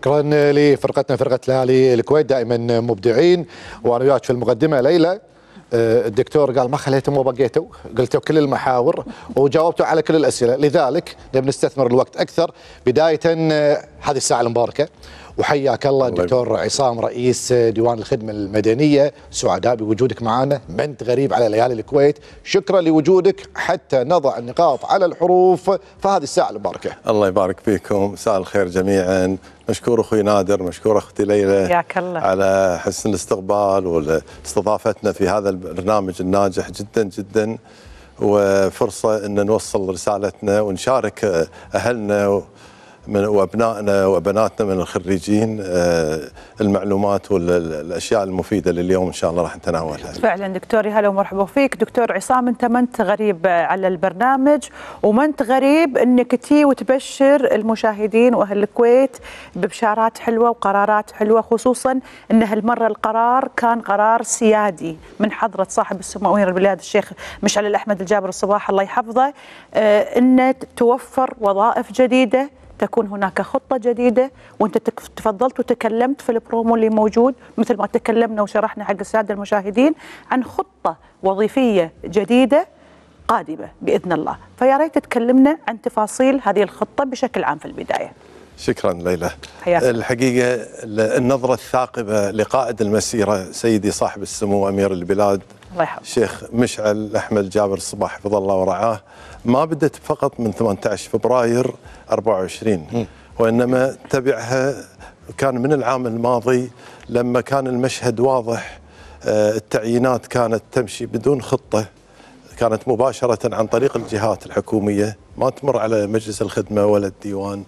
شكرا لفرقتنا فرقه الاهلي الكويت دائما مبدعين وانا وياك في المقدمه ليلى آه، الدكتور قال ما خليتم وبقيتوا قلتوا كل المحاور وجاوبتوا على كل الاسئله لذلك نبي نستثمر الوقت اكثر بدايه آه، هذه الساعه المباركه وحياك الله دكتور عصام رئيس ديوان الخدمة المدنية سعداء بوجودك معنا بنت غريب على ليالي الكويت شكرا لوجودك حتى نضع النقاط على الحروف فهذه الساعة المباركة الله يبارك فيكم مساء الخير جميعا مشكور اخوي نادر مشكور اختي ليلى على حسن الاستقبال واستضافتنا في هذا البرنامج الناجح جدا جدا وفرصة أن نوصل رسالتنا ونشارك أهلنا من وابنائنا وبناتنا من الخريجين آه، المعلومات والاشياء المفيده لليوم ان شاء الله راح نتناولها. فعلا دكتور هلا ومرحبا فيك، دكتور عصام انت ما انت غريب على البرنامج وما انت غريب انك تي وتبشر المشاهدين واهل الكويت ببشارات حلوه وقرارات حلوه خصوصا ان هالمره القرار كان قرار سيادي من حضره صاحب السمو امير البلاد الشيخ مشعل الاحمد الجابر الصباح الله يحفظه آه، انه توفر وظائف جديده تكون هناك خطه جديده وانت تفضلت وتكلمت في البرومو اللي موجود مثل ما تكلمنا وشرحنا حق الساده المشاهدين عن خطه وظيفيه جديده قادمه باذن الله، فيا ريت تكلمنا عن تفاصيل هذه الخطه بشكل عام في البدايه. شكرا ليلى الحقيقة النظرة الثاقبة لقائد المسيرة سيدي صاحب السمو أمير البلاد الله شيخ مشعل احمد جابر الصباح حفظه الله ورعاه ما بدت فقط من 18 فبراير 24 وانما تبعها كان من العام الماضي لما كان المشهد واضح آه، التعيينات كانت تمشي بدون خطه كانت مباشره عن طريق الجهات الحكوميه ما تمر على مجلس الخدمه ولا الديوان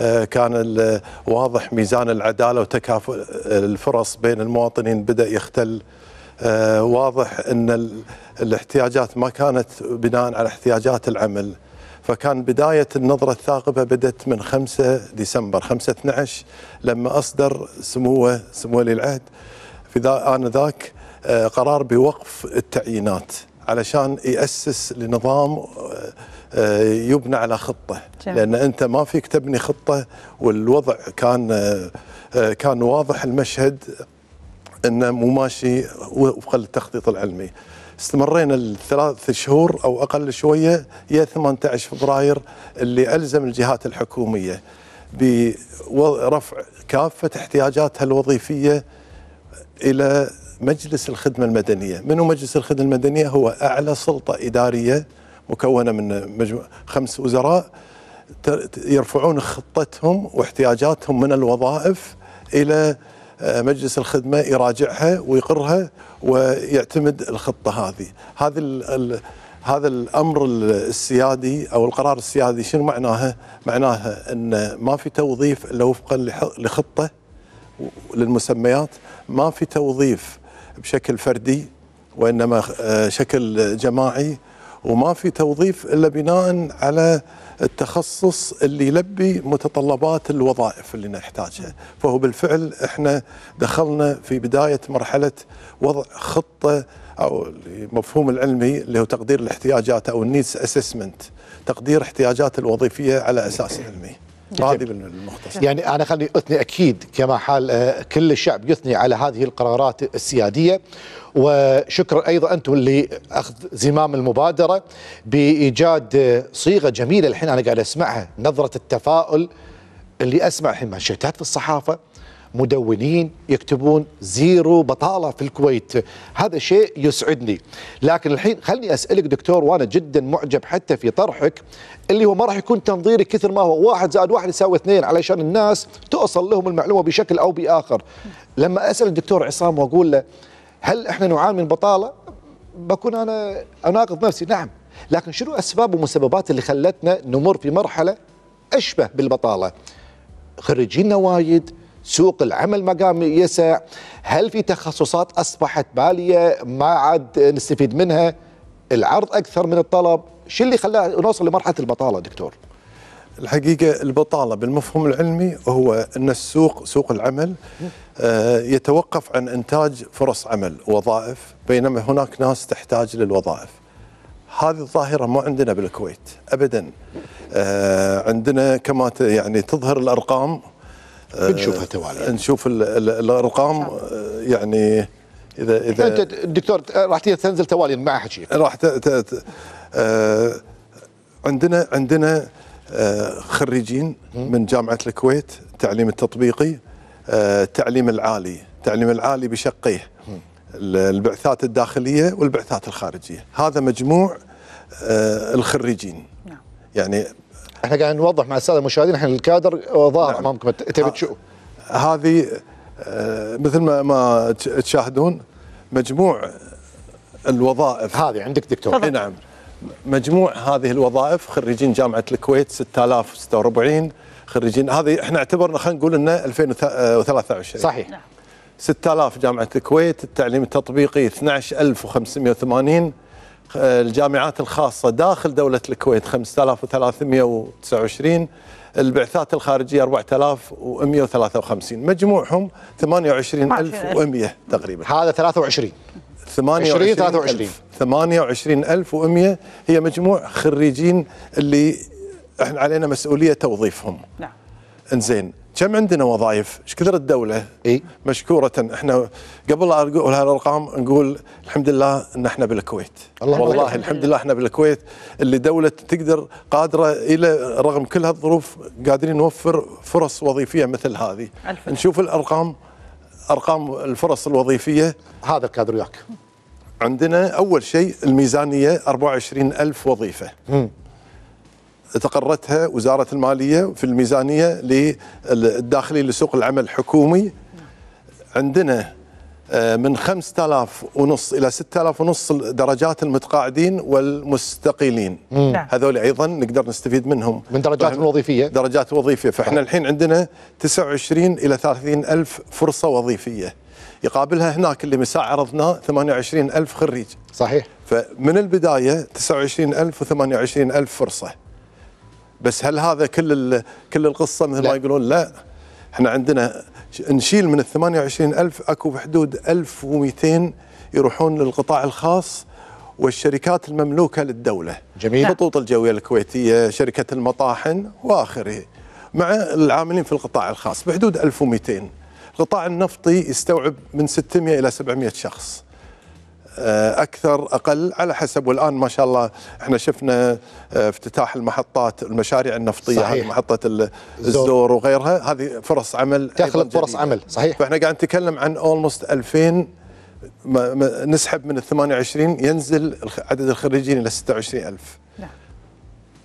آه، كان واضح ميزان العداله وتكافؤ الفرص بين المواطنين بدا يختل آه، واضح ان الاحتياجات ما كانت بناء على احتياجات العمل فكان بداية النظرة الثاقبة بدأت من 5 ديسمبر 5 12 لما أصدر سموه سمو ولي العهد في ذا آنذاك آه، قرار بوقف التعيينات علشان يأسس لنظام آه، يبنى على خطة جميل. لأن أنت ما فيك تبني خطة والوضع كان كان واضح المشهد انه ماشي وفقا للتخطيط العلمي. استمرينا الثلاث شهور او اقل شويه يا 18 فبراير اللي الزم الجهات الحكوميه برفع كافه احتياجاتها الوظيفيه الى مجلس الخدمه المدنيه، منو مجلس الخدمه المدنيه؟ هو اعلى سلطه اداريه مكونه من مجمو... خمس وزراء يرفعون خطتهم واحتياجاتهم من الوظائف الى مجلس الخدمه يراجعها ويقرها ويعتمد الخطه هذه، هذا هذا الامر السيادي او القرار السيادي شنو معناها؟ معناها ان ما في توظيف الا وفقا لخطه للمسميات، ما في توظيف بشكل فردي وانما آه، شكل جماعي وما في توظيف الا بناء على التخصص اللي يلبي متطلبات الوظائف اللي نحتاجها فهو بالفعل احنا دخلنا في بدايه مرحله وضع خطه او المفهوم العلمي اللي هو تقدير الاحتياجات او النيدز اسسمنت تقدير احتياجات الوظيفيه على اساس علمي راضي بالمختصر يعني انا خليني اثني اكيد كما حال آه، كل الشعب يثني على هذه القرارات السياديه وشكرا ايضا انتم اللي اخذ زمام المبادره بايجاد صيغه جميله الحين انا قاعد اسمعها نظره التفاؤل اللي اسمع الحين منشتات في الصحافه مدونين يكتبون زيرو بطالة في الكويت هذا شيء يسعدني لكن الحين خلني أسألك دكتور وأنا جدا معجب حتى في طرحك اللي هو ما راح يكون تنظيري كثر ما هو واحد زائد واحد يساوي اثنين علشان الناس توصل لهم المعلومة بشكل أو بآخر لما أسأل الدكتور عصام وأقول له هل احنا نعاني من بطالة بكون أنا أناقض نفسي نعم لكن شنو أسباب ومسببات اللي خلتنا نمر في مرحلة أشبه بالبطالة خريجينا وايد سوق العمل ما قام يسع هل في تخصصات أصبحت بالية ما عاد نستفيد منها العرض أكثر من الطلب شو اللي خلاه نوصل لمرحلة البطالة دكتور الحقيقة البطالة بالمفهوم العلمي هو أن السوق سوق العمل آه، يتوقف عن إنتاج فرص عمل وظائف بينما هناك ناس تحتاج للوظائف هذه الظاهرة ما عندنا بالكويت أبدا آه، عندنا كما يعني تظهر الأرقام بنشوفها توالي نشوف آه، الارقام آه، يعني اذا اذا انت الدكتور آه، راح تنزل توالي ما حكيك راح عندنا عندنا خريجين من جامعه الكويت التعليم التطبيقي التعليم العالي التعليم العالي بشقيه البعثات الداخليه والبعثات الخارجيه هذا مجموع الخريجين نعم. يعني احنا قاعد نوضح مع الساده المشاهدين احنا الكادر ظاهر نعم. امامكم تبي آه، تشوف هذه آه، مثل ما ما تشاهدون مجموع الوظائف هذه عندك دكتور اي نعم مجموع هذه الوظائف خريجين جامعه الكويت 6046 خريجين هذه احنا اعتبرنا خلينا نقول انه 2023 صحيح نعم. 6000 جامعه الكويت التعليم التطبيقي 12580 الجامعات الخاصة داخل دولة الكويت 5329 البعثات الخارجية 4153 مجموعهم 28100 تقريبا هذا 23 28 28100 هي مجموع خريجين اللي احنا علينا مسؤولية توظيفهم نعم انزين كم عندنا وظائف؟ ايش كثر الدوله؟ اي مشكوره احنا قبل لا اقول هالارقام نقول الحمد لله ان احنا بالكويت الله والله الله. الحمد لله احنا بالكويت اللي دوله تقدر قادره الى رغم كل هالظروف قادرين نوفر فرص وظيفيه مثل هذه الفل. نشوف الارقام ارقام الفرص الوظيفيه هذا الكادر وياك عندنا اول شيء الميزانيه 24000 وظيفه م. تقرتها وزارة المالية في الميزانية الداخلي لسوق العمل الحكومي عندنا آه، من 5000 ونص الى 6000 ونص درجات المتقاعدين والمستقيلين نعم. هذول ايضا نقدر نستفيد منهم من درجات وظيفيه درجات وظيفيه فاحنا الحين عندنا 29 الى ثلاثين الف فرصه وظيفيه يقابلها هناك اللي مساع عرضناه 28 الف خريج صحيح فمن البدايه 29 الف و 28 الف فرصه بس هل هذا كل كل القصه مثل ما يقولون لا احنا عندنا نشيل من ال 28000 اكو بحدود 1200 يروحون للقطاع الخاص والشركات المملوكه للدوله جميل الخطوط نعم. الجويه الكويتيه شركه المطاحن واخره مع العاملين في القطاع الخاص بحدود 1200 القطاع النفطي يستوعب من 600 الى 700 شخص آه، اكثر اقل على حسب والان ما شاء الله احنا شفنا آه، افتتاح المحطات المشاريع النفطيه صحيح. هذه محطه الزور وغيرها هذه فرص عمل تخلق فرص عمل صحيح فاحنا قاعد نتكلم عن اولموست 2000 نسحب من ال 28 ينزل عدد الخريجين الى 26000 نعم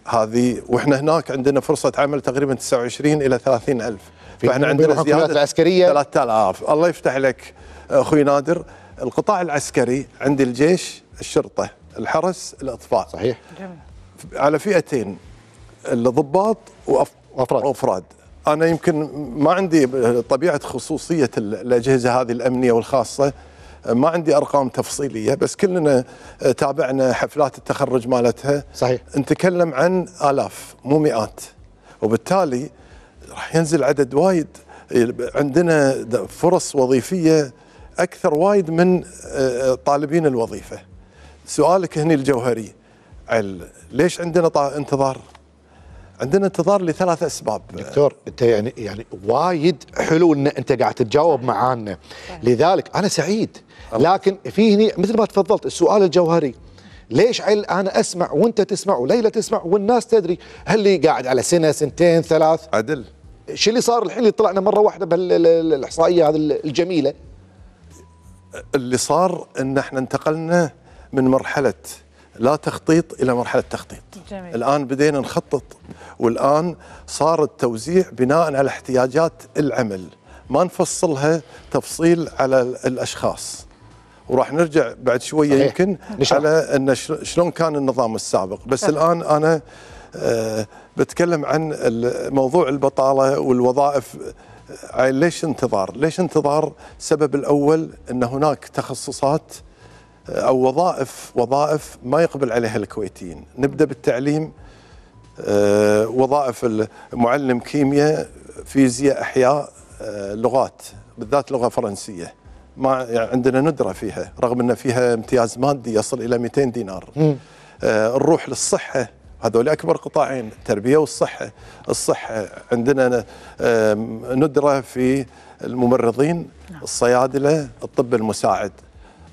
هذه واحنا هناك عندنا فرصه عمل تقريبا 29 الى 30000 فاحنا عندنا زياده العسكريه 3000 الله يفتح لك آه، اخوي نادر القطاع العسكري عند الجيش الشرطه الحرس الاطفاء صحيح جميل. على فئتين الضباط وافراد وافراد انا يمكن ما عندي طبيعه خصوصيه الاجهزه هذه الامنيه والخاصه ما عندي ارقام تفصيليه بس كلنا تابعنا حفلات التخرج مالتها صحيح نتكلم عن الاف مو مئات وبالتالي راح ينزل عدد وايد عندنا فرص وظيفيه اكثر وايد من آه، آه، طالبين الوظيفه سؤالك هني الجوهري ليش عندنا انتظار عندنا انتظار لثلاث اسباب دكتور انت يعني يعني وايد حلو ان انت قاعد تتجاوب معانا لذلك انا سعيد لكن في هنا مثل ما تفضلت السؤال الجوهري ليش انا اسمع وانت تسمع وليلى تسمع والناس تدري هل اللي قاعد على سنه سنتين ثلاث عدل شو اللي صار الحين اللي طلعنا مره واحده بالاحصائيه هذه الجميله اللي صار ان احنا انتقلنا من مرحله لا تخطيط الى مرحله تخطيط جميل. الان بدينا نخطط والان صار التوزيع بناء على احتياجات العمل ما نفصلها تفصيل على الاشخاص وراح نرجع بعد شويه صحيح. يمكن نشرح. على ان شلون كان النظام السابق بس صحيح. الان انا أه بتكلم عن موضوع البطاله والوظائف آه، ليش انتظار؟ ليش انتظار؟ السبب الاول ان هناك تخصصات آه، او وظائف وظائف ما يقبل عليها الكويتيين، نبدا بالتعليم آه، وظائف المعلم كيمياء فيزياء احياء لغات بالذات لغه فرنسيه ما يعني عندنا ندره فيها رغم ان فيها امتياز مادي يصل الى 200 دينار نروح للصحه هذول اكبر قطاعين التربيه والصحه الصحه عندنا ندره في الممرضين نعم. الصيادله الطب المساعد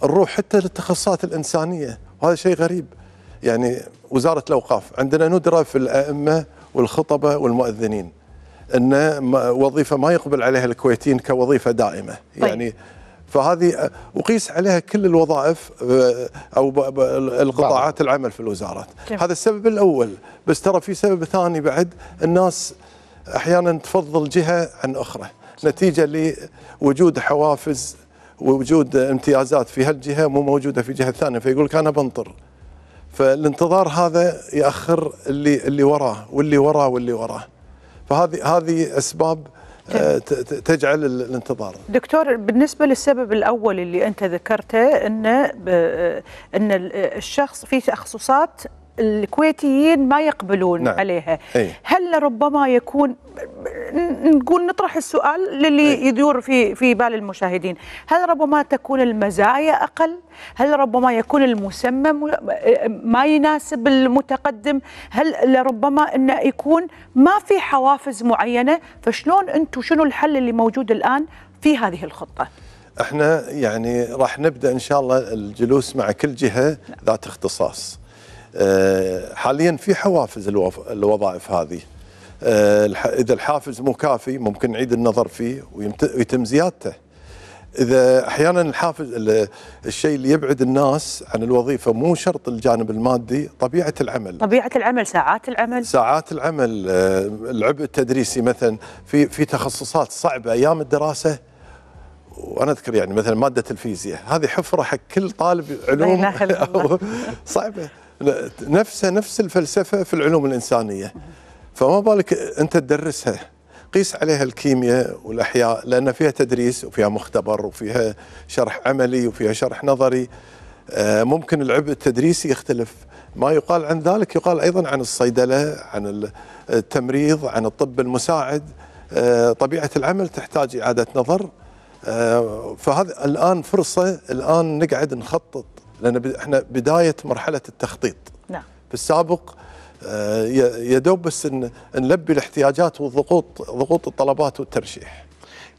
نروح حتى للتخصصات الانسانيه وهذا شيء غريب يعني وزاره الاوقاف عندنا ندره في الائمه والخطبه والمؤذنين ان وظيفه ما يقبل عليها الكويتيين كوظيفه دائمه طيب. يعني فهذه اقيس عليها كل الوظائف آه، او القطاعات العمل في الوزارات جميل. هذا السبب الاول بس ترى في سبب ثاني بعد الناس احيانا تفضل جهه عن اخرى نتيجه لوجود حوافز ووجود امتيازات في هالجهه مو موجوده في جهه ثانيه فيقول لك انا بنطر فالانتظار هذا ياخر اللي اللي وراه واللي وراه واللي وراه فهذه هذه اسباب تجعل الانتظار دكتور بالنسبه للسبب الاول اللي انت ذكرته انه ان الشخص في تخصصات الكويتيين ما يقبلون نعم. عليها هل ربما يكون نقول نطرح السؤال للي أي. يدور في في بال المشاهدين هل ربما تكون المزايا اقل هل ربما يكون المسمى ما يناسب المتقدم هل لربما انه يكون ما في حوافز معينه فشلون انتم شنو الحل اللي موجود الان في هذه الخطه احنا يعني راح نبدا ان شاء الله الجلوس مع كل جهه ذات اختصاص آه، حاليا في حوافز الوظائف هذه آه، اذا الحافز مو كافي ممكن نعيد النظر فيه ويتم زيادته اذا احيانا الحافز الشيء اللي يبعد الناس عن الوظيفه مو شرط الجانب المادي طبيعه العمل طبيعه العمل ساعات العمل ساعات العمل آه، العبء التدريسي مثلا في في تخصصات صعبه ايام الدراسه وانا اذكر يعني مثلا ماده الفيزياء هذه حفره حق كل طالب علوم طيب، صعبه نفس نفس الفلسفه في العلوم الانسانيه فما بالك انت تدرسها قيس عليها الكيمياء والاحياء لان فيها تدريس وفيها مختبر وفيها شرح عملي وفيها شرح نظري آه، ممكن العبء التدريسي يختلف ما يقال عن ذلك يقال ايضا عن الصيدله عن التمريض عن الطب المساعد آه، طبيعه العمل تحتاج اعاده نظر آه، فهذا الان فرصه الان نقعد نخطط لان احنا بدايه مرحله التخطيط نعم في السابق آه، يدوب بس نلبي الاحتياجات والضغوط ضغوط الطلبات والترشيح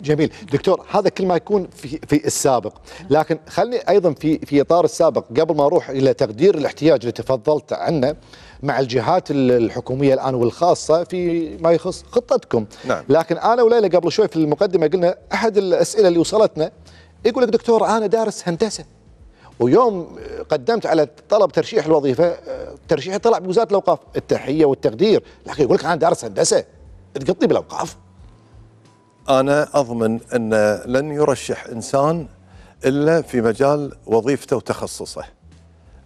جميل دكتور هذا كل ما يكون في في السابق لكن خلني ايضا في في اطار السابق قبل ما اروح الى تقدير الاحتياج اللي تفضلت عنه مع الجهات الحكوميه الان والخاصه في ما يخص خطتكم نعم. لكن انا وليلى قبل شوي في المقدمه قلنا احد الاسئله اللي وصلتنا يقول لك دكتور انا دارس هندسه ويوم قدمت على طلب ترشيح الوظيفه آه، ترشيحي طلع بوزاره الاوقاف التحيه والتقدير لكن يقول لك انا دارس هندسه تقطني بالاوقاف انا اضمن ان لن يرشح انسان الا في مجال وظيفته وتخصصه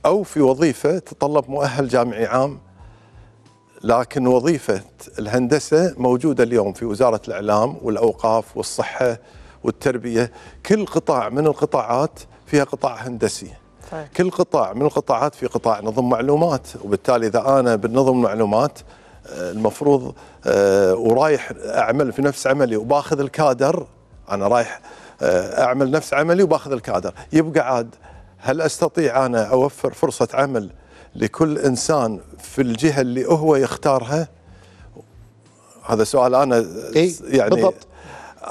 او في وظيفه تتطلب مؤهل جامعي عام لكن وظيفه الهندسه موجوده اليوم في وزاره الاعلام والاوقاف والصحه والتربيه كل قطاع من القطاعات فيها قطاع هندسي كل قطاع من القطاعات في قطاع نظم معلومات وبالتالي اذا انا بنظم معلومات آه، المفروض آه، ورايح اعمل في نفس عملي وباخذ الكادر انا رايح آه، اعمل نفس عملي وباخذ الكادر يبقى عاد هل استطيع انا اوفر فرصه عمل لكل انسان في الجهه اللي هو يختارها هذا سؤال انا إيه؟ يعني بالضبط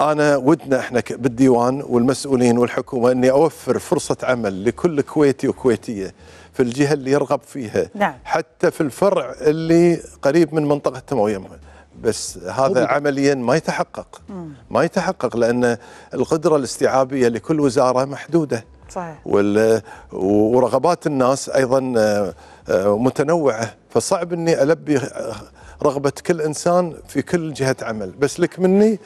أنا ودنا إحنا بالديوان والمسؤولين والحكومة أني أوفر فرصة عمل لكل كويتي وكويتية في الجهة اللي يرغب فيها نعم. حتى في الفرع اللي قريب من منطقه ويمها بس هذا عمليا ما يتحقق ما يتحقق لأن القدرة الاستيعابية لكل وزارة محدودة صحيح. ورغبات الناس أيضا آه، آه، متنوعة فصعب أني ألبي رغبة كل إنسان في كل جهة عمل بس لك مني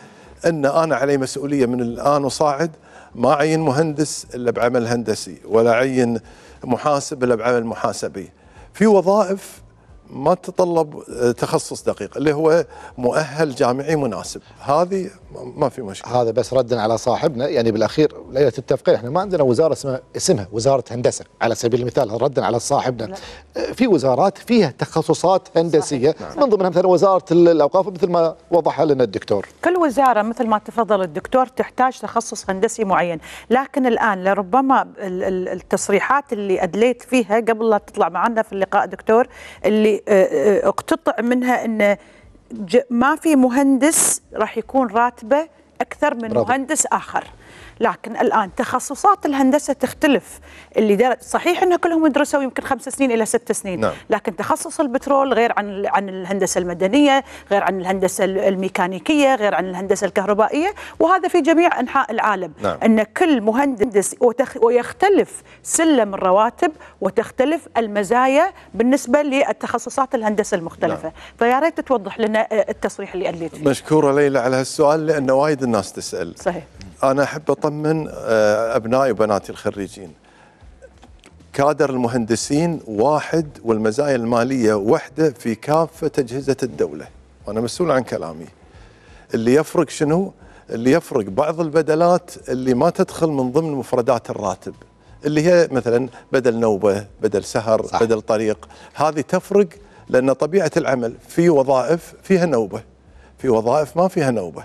ان انا علي مسؤوليه من الان وصاعد ما عين مهندس الا بعمل هندسي ولا عين محاسب الا بعمل محاسبي في وظائف ما تتطلب آه، تخصص دقيق اللي هو مؤهل جامعي مناسب هذه ما في مشكله هذا بس ردا على صاحبنا يعني بالاخير ليله التفقير احنا ما عندنا وزاره اسمها اسمها وزاره هندسه على سبيل المثال ردا على صاحبنا لا. نعم. آه، في وزارات فيها تخصصات هندسيه صحيح. نعم. من ضمنها مثلا وزاره الاوقاف مثل ما وضحها لنا الدكتور كل وزاره مثل ما تفضل الدكتور تحتاج تخصص هندسي معين لكن الان لربما التصريحات اللي ادليت فيها قبل لا تطلع معنا في اللقاء دكتور اللي اللي آه، آه، اقتطع منها ان ما في مهندس راح يكون راتبه اكثر من مهندس اخر لكن الآن تخصصات الهندسة تختلف اللي درس صحيح أن كلهم درسوا يمكن خمس سنين إلى ست سنين نعم. لكن تخصص البترول غير عن عن الهندسة المدنية غير عن الهندسة الميكانيكية غير عن الهندسة الكهربائية وهذا في جميع أنحاء العالم نعم. أن كل مهندس ويختلف سلم الرواتب وتختلف المزايا بالنسبة للتخصصات الهندسة المختلفة نعم. فيا ريت توضح لنا آه، التصريح اللي قلت فيه مشكورة ليلى على هالسؤال لانه وايد الناس تسأل صحيح انا احب اطمن آه، ابنائي وبناتي الخريجين كادر المهندسين واحد والمزايا الماليه وحده في كافه اجهزه الدوله وانا مسؤول عن كلامي اللي يفرق شنو اللي يفرق بعض البدلات اللي ما تدخل من ضمن مفردات الراتب اللي هي مثلا بدل نوبه بدل سهر صح. بدل طريق هذه تفرق لان طبيعه العمل في وظائف فيها نوبه في وظائف ما فيها نوبه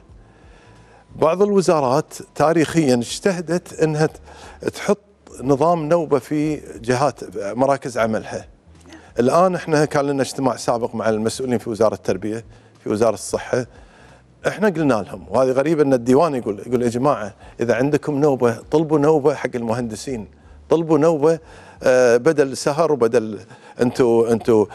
بعض الوزارات تاريخيا اجتهدت انها تحط نظام نوبه في جهات مراكز عملها. الان احنا كان لنا اجتماع سابق مع المسؤولين في وزاره التربيه، في وزاره الصحه. احنا قلنا لهم وهذه غريبه ان الديوان يقول يقول يا جماعه اذا عندكم نوبه طلبوا نوبه حق المهندسين، طلبوا نوبه آه، بدل سهر وبدل انتو انتو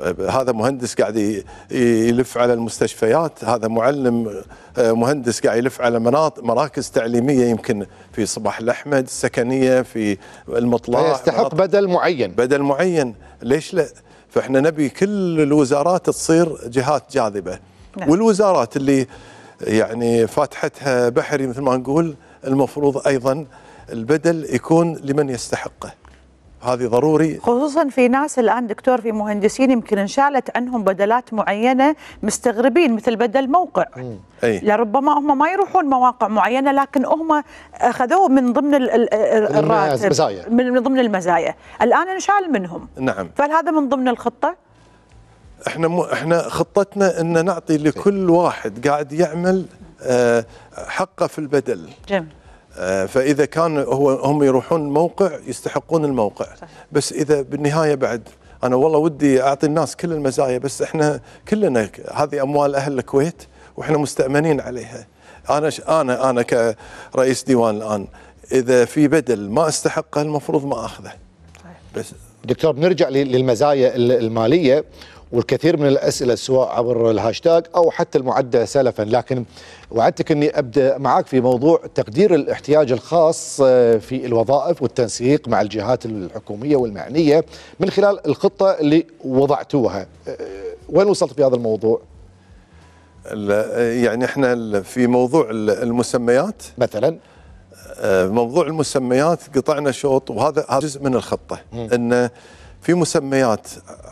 آه، هذا مهندس قاعد يلف على المستشفيات هذا معلم آه، مهندس قاعد يلف على مناطق مراكز تعليميه يمكن في صباح الاحمد السكنيه في المطلع يستحق بدل معين بدل معين ليش لا فاحنا نبي كل الوزارات تصير جهات جاذبه نعم. والوزارات اللي يعني فاتحتها بحري مثل ما نقول المفروض ايضا البدل يكون لمن يستحقه هذه ضروري خصوصا في ناس الان دكتور في مهندسين يمكن انشالت عنهم بدلات معينه مستغربين مثل بدل موقع أي. لربما هم ما يروحون مواقع معينه لكن هم اخذوه من ضمن الراتب المزايا. من ضمن المزايا الان انشال منهم نعم فهل هذا من ضمن الخطه احنا م... احنا خطتنا ان نعطي لكل واحد قاعد يعمل آه، حقه في البدل جميل فاذا كان هو هم يروحون موقع يستحقون الموقع صح. بس اذا بالنهايه بعد انا والله ودي اعطي الناس كل المزايا بس احنا كلنا هذه اموال اهل الكويت واحنا مستامنين عليها انا انا انا كرئيس ديوان الان اذا في بدل ما استحقه المفروض ما اخذه بس دكتور بنرجع للمزايا الماليه والكثير من الاسئله سواء عبر الهاشتاج او حتى المعدة سلفا لكن وعدتك أني أبدأ معك في موضوع تقدير الاحتياج الخاص آه، في الوظائف والتنسيق مع الجهات الحكومية والمعنية من خلال الخطة اللي وضعتوها آه، وين وصلت في هذا الموضوع؟ يعني احنا في موضوع المسميات مثلا آه، موضوع المسميات قطعنا شوط وهذا جزء من الخطه ان في مسميات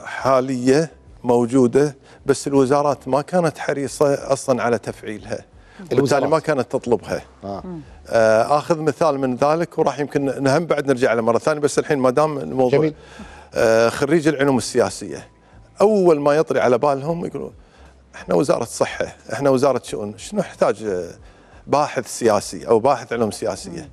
حاليه موجوده بس الوزارات ما كانت حريصه اصلا على تفعيلها الوزاره ما كانت تطلبها آه. آه. آه اخذ مثال من ذلك وراح يمكن نهم بعد نرجع له مره ثانيه بس الحين ما دام الموضوع جميل. آه خريج العلوم السياسيه اول ما يطري على بالهم يقولون احنا وزاره صحه احنا وزاره شؤون شنو نحتاج آه، باحث سياسي او باحث علوم سياسيه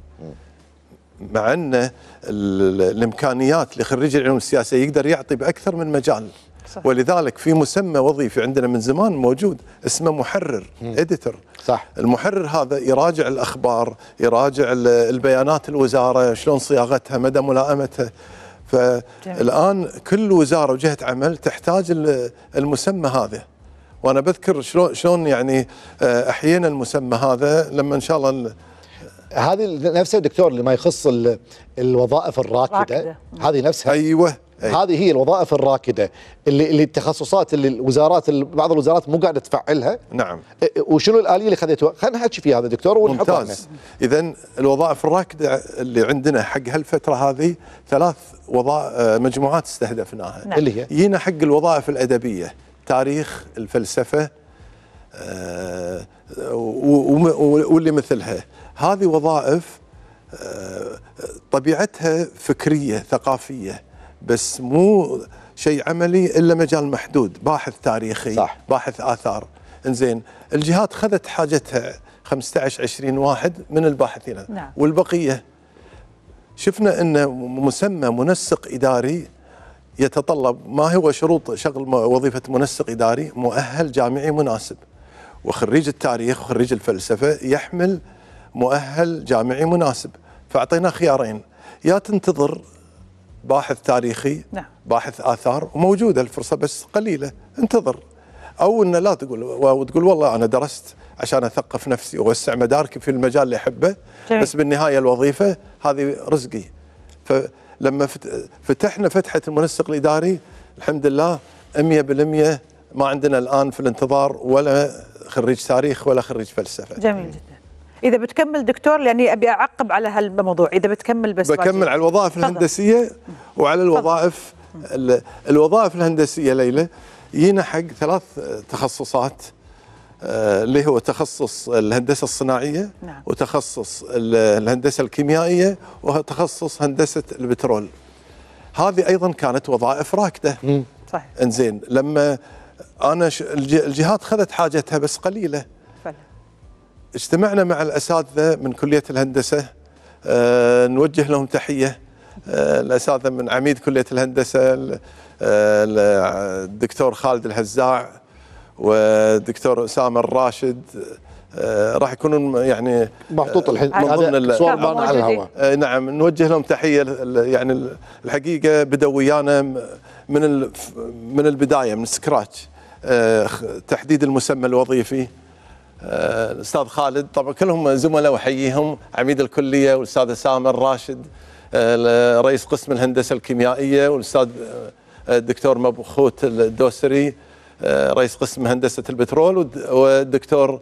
مع ان الامكانيات لخريج العلوم السياسيه يقدر يعطي باكثر من مجال صح. ولذلك في مسمى وظيفي عندنا من زمان موجود اسمه محرر اديتور صح المحرر هذا يراجع الاخبار يراجع البيانات الوزاره شلون صياغتها مدى ملائمتها فالان كل وزاره وجهه عمل تحتاج المسمى هذا وانا بذكر شلون شلون يعني آه، احيينا المسمى هذا لما ان شاء الله هذه نفسها دكتور اللي ما يخص الوظائف الراكده هذه نفسها ايوه أي. هذه هي الوظائف الراكده اللي اللي التخصصات اللي الوزارات اللي بعض الوزارات مو قاعده تفعلها نعم إيه، إيه، وشنو الاليه اللي خذيتها؟ خلينا نحكي فيها هذا دكتور ونحطها ممتاز اذا الوظائف الراكده اللي عندنا حق هالفتره هذه ثلاث وظائف آه، مجموعات استهدفناها نعم. اللي هي جينا حق الوظائف الادبيه تاريخ الفلسفه آه واللي مثلها هذه وظائف آه، طبيعتها فكريه ثقافيه بس مو شيء عملي الا مجال محدود باحث تاريخي صح. باحث اثار انزين الجهات خذت حاجتها 15 20 واحد من الباحثين نعم. والبقيه شفنا ان مسمى منسق اداري يتطلب ما هو شروط شغل وظيفه منسق اداري مؤهل جامعي مناسب وخريج التاريخ وخريج الفلسفه يحمل مؤهل جامعي مناسب فاعطيناه خيارين يا تنتظر باحث تاريخي نعم. باحث اثار وموجوده الفرصه بس قليله انتظر او ان لا تقول وتقول والله انا درست عشان اثقف نفسي واوسع مداركي في المجال اللي احبه جميل. بس بالنهايه الوظيفه هذه رزقي فلما فتحنا فتحه المنسق الاداري الحمد لله 100% ما عندنا الان في الانتظار ولا خريج تاريخ ولا خريج فلسفه جميل جدا اذا بتكمل دكتور لاني ابي اعقب على هالموضوع اذا بتكمل بس بكمل على الوظائف الهندسيه وعلى الوظائف الوظائف الهندسيه ليلى جينا حق ثلاث تخصصات آه، اللي هو تخصص الهندسه الصناعيه نعم. وتخصص الهندسه الكيميائيه وتخصص هندسه البترول هذه ايضا كانت وظائف راكده صحيح انزين لما انا الجهات خذت حاجتها بس قليله اجتمعنا مع الاساتذه من كليه الهندسه آه، نوجه لهم تحيه آه، الاساتذه من عميد كليه الهندسه آه، الدكتور خالد الهزاع والدكتور اسامه الراشد راح يكونون يعني محطوط الحين من ضمن على الهواء نعم نوجه لهم تحيه يعني الحقيقه بدوا ويانا من من البدايه من سكراتش تحديد المسمى الوظيفي آه، الاستاذ خالد طبعا كلهم زملاء واحييهم عميد الكليه والاستاذ سامر راشد آه، رئيس قسم الهندسه الكيميائيه والاستاذ آه، الدكتور مبخوت الدوسري رئيس قسم هندسه البترول والدكتور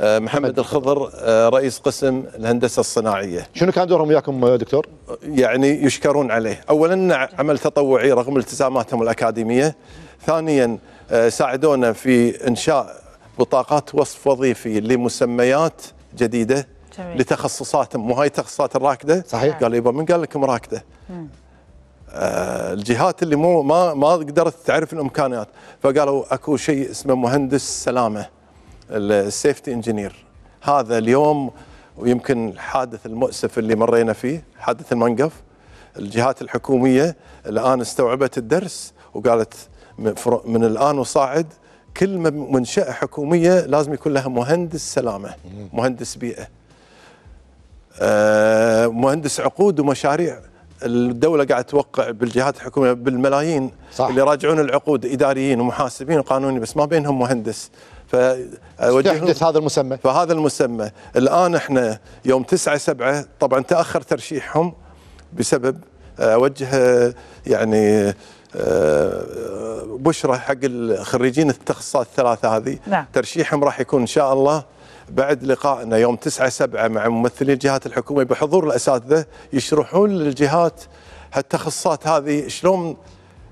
محمد الخضر رئيس قسم الهندسه الصناعيه. شنو كان دورهم وياكم دكتور؟ يعني يشكرون عليه، اولا عمل تطوعي رغم التزاماتهم الاكاديميه، ثانيا ساعدونا في انشاء بطاقات وصف وظيفي لمسميات جديده جميل. لتخصصاتهم مو هاي التخصصات الراكده صحيح قال يبا من قال لكم راكده آه الجهات اللي مو ما ما قدرت تعرف الامكانيات فقالوا اكو شيء اسمه مهندس سلامه السيفتي انجينير هذا اليوم ويمكن الحادث المؤسف اللي مرينا فيه حادث المنقف الجهات الحكوميه الان استوعبت الدرس وقالت من الان وصاعد كل منشأة حكومية لازم يكون لها مهندس سلامة مهندس بيئة آه، مهندس عقود ومشاريع الدولة قاعدة توقع بالجهات الحكومية بالملايين صح. اللي يراجعون العقود إداريين ومحاسبين وقانوني بس ما بينهم مهندس تحدث آه، هذا المسمى فهذا المسمى الآن احنا يوم 9 7 طبعا تأخر ترشيحهم بسبب آه، أوجه يعني آه، بشرة حق الخريجين التخصصات الثلاثة هذه نعم. ترشيحهم راح يكون إن شاء الله بعد لقائنا يوم 9 سبعة مع ممثلي الجهات الحكومية بحضور الأساتذة يشرحون للجهات هالتخصصات هذه شلون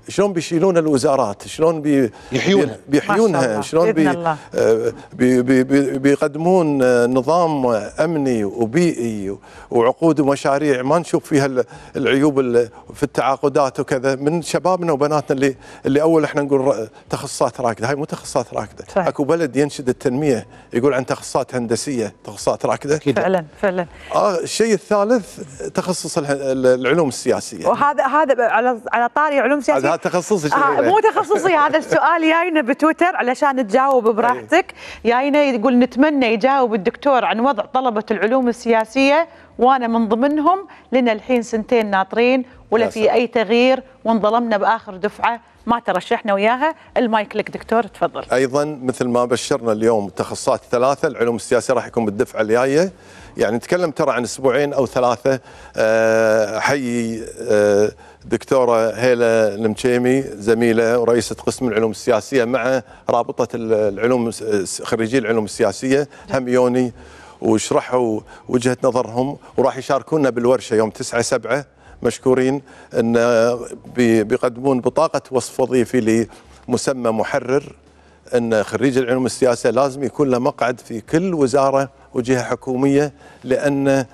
شلون بيشيلون الوزارات شلون بي يحيونها بيحيونها شلون آه، بي بي بي بيقدمون آه، نظام امني وبيئي وعقود ومشاريع ما نشوف فيها العيوب في التعاقدات وكذا من شبابنا وبناتنا اللي اللي اول احنا نقول تخصصات راكده هاي مو تخصصات راكده صحيح. اكو بلد ينشد التنميه يقول عن تخصصات هندسيه تخصصات راكده كدا. فعلا فعلا آه الشيء الثالث تخصص العلوم السياسيه وهذا هذا على على طاري علوم سياسيه هذا تخصصي آه إيه؟ مو تخصصي هذا السؤال جاينا بتويتر علشان تجاوب طيب. براحتك جاينا يقول نتمنى يجاوب الدكتور عن وضع طلبة العلوم السياسية وانا من ضمنهم لنا الحين سنتين ناطرين ولا في اي تغيير وانظلمنا باخر دفعه ما ترشحنا وياها المايك لك دكتور تفضل ايضا مثل ما بشرنا اليوم التخصصات الثلاثه العلوم السياسيه راح يكون بالدفعه الجايه يعني نتكلم ترى عن اسبوعين او ثلاثه آه، حي آه، دكتورة هيلة المشيمي زميلة ورئيسة قسم العلوم السياسية مع رابطة العلوم خريجي العلوم السياسية هم يوني وشرحوا وجهة نظرهم وراح يشاركونا بالورشة يوم 9 7 مشكورين أن بيقدمون بطاقة وصف وظيفي لمسمى محرر أن خريج العلوم السياسة لازم يكون له مقعد في كل وزارة وجهة حكومية لأن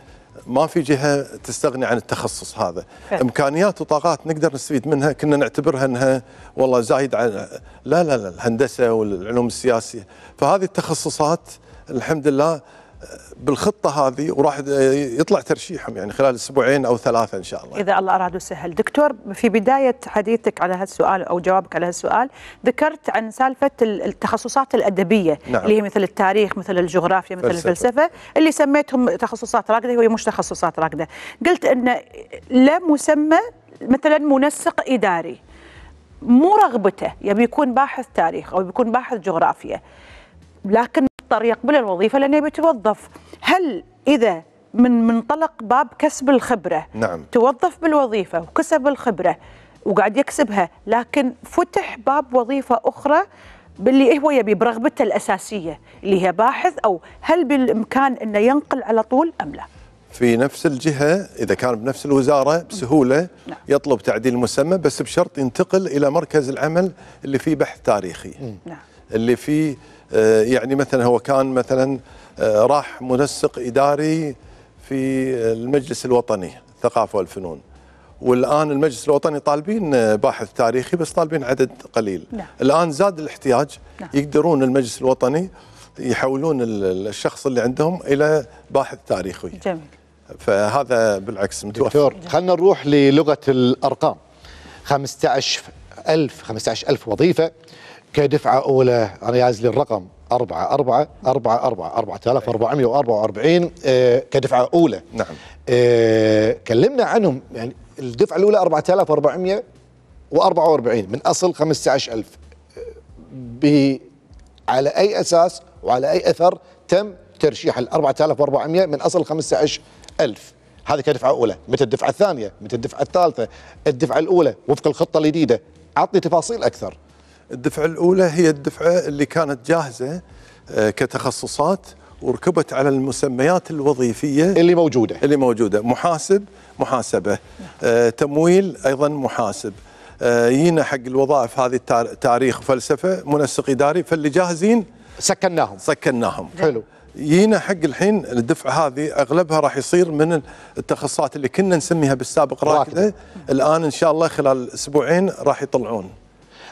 ما في جهه تستغني عن التخصص هذا فعلا. امكانيات وطاقات نقدر نستفيد منها كنا نعتبرها انها والله زايد على لا لا لا الهندسه والعلوم السياسيه فهذه التخصصات الحمد لله بالخطه هذه وراح يطلع ترشيحهم يعني خلال اسبوعين او ثلاثه ان شاء الله. اذا الله اراد وسهل. دكتور في بدايه حديثك على هالسؤال او جوابك على هالسؤال ذكرت عن سالفه التخصصات الادبيه نعم. اللي هي مثل التاريخ مثل الجغرافيا مثل فلسفة. الفلسفه اللي سميتهم تخصصات راكده وهي مش تخصصات راكده. قلت ان لا مسمى مثلا منسق اداري مو رغبته يبي يكون باحث تاريخ او يكون باحث جغرافيا لكن يضطر يقبل الوظيفه لانه بيتوظف هل اذا من منطلق باب كسب الخبره نعم. توظف بالوظيفه وكسب الخبره وقاعد يكسبها لكن فتح باب وظيفه اخرى باللي هو يبي برغبته الاساسيه اللي هي باحث او هل بالامكان انه ينقل على طول ام لا؟ في نفس الجهه اذا كان بنفس الوزاره بسهوله نعم. يطلب تعديل مسمى بس بشرط ينتقل الى مركز العمل اللي فيه بحث تاريخي نعم. اللي فيه آه، يعني مثلا هو كان مثلا آه، راح منسق إداري في المجلس الوطني الثقافة والفنون والآن المجلس الوطني طالبين آه، باحث تاريخي بس طالبين عدد قليل لا. نعم. الآن زاد الاحتياج لا. نعم. يقدرون المجلس الوطني يحولون الشخص اللي عندهم إلى باحث تاريخي جميل فهذا بالعكس متوفر دكتور خلينا نروح للغة الأرقام 15000 15000 وظيفة كدفعة أولى أنا جاهز للرقم 4 4 4 4 4444 كدفعة أولى نعم آه، كلمنا عنهم يعني الدفعة الأولى 4444 من أصل 15000 آه، ب على أي أساس وعلى أي أثر تم ترشيح ال 4400 من أصل 15000 هذه كدفعة أولى متى الدفعة الثانية متى الدفعة الثالثة الدفعة الأولى وفق الخطة الجديدة عطني تفاصيل أكثر الدفعه الاولى هي الدفعه اللي كانت جاهزه آه، كتخصصات وركبت على المسميات الوظيفيه اللي موجوده اللي موجوده محاسب محاسبه آه، تمويل ايضا محاسب آه، يينا جينا حق الوظائف هذه تاريخ وفلسفه منسق اداري فاللي جاهزين سكناهم سكناهم حلو جينا حق الحين الدفعه هذه اغلبها راح يصير من التخصصات اللي كنا نسميها بالسابق راكده, راكدة. الان ان شاء الله خلال اسبوعين راح يطلعون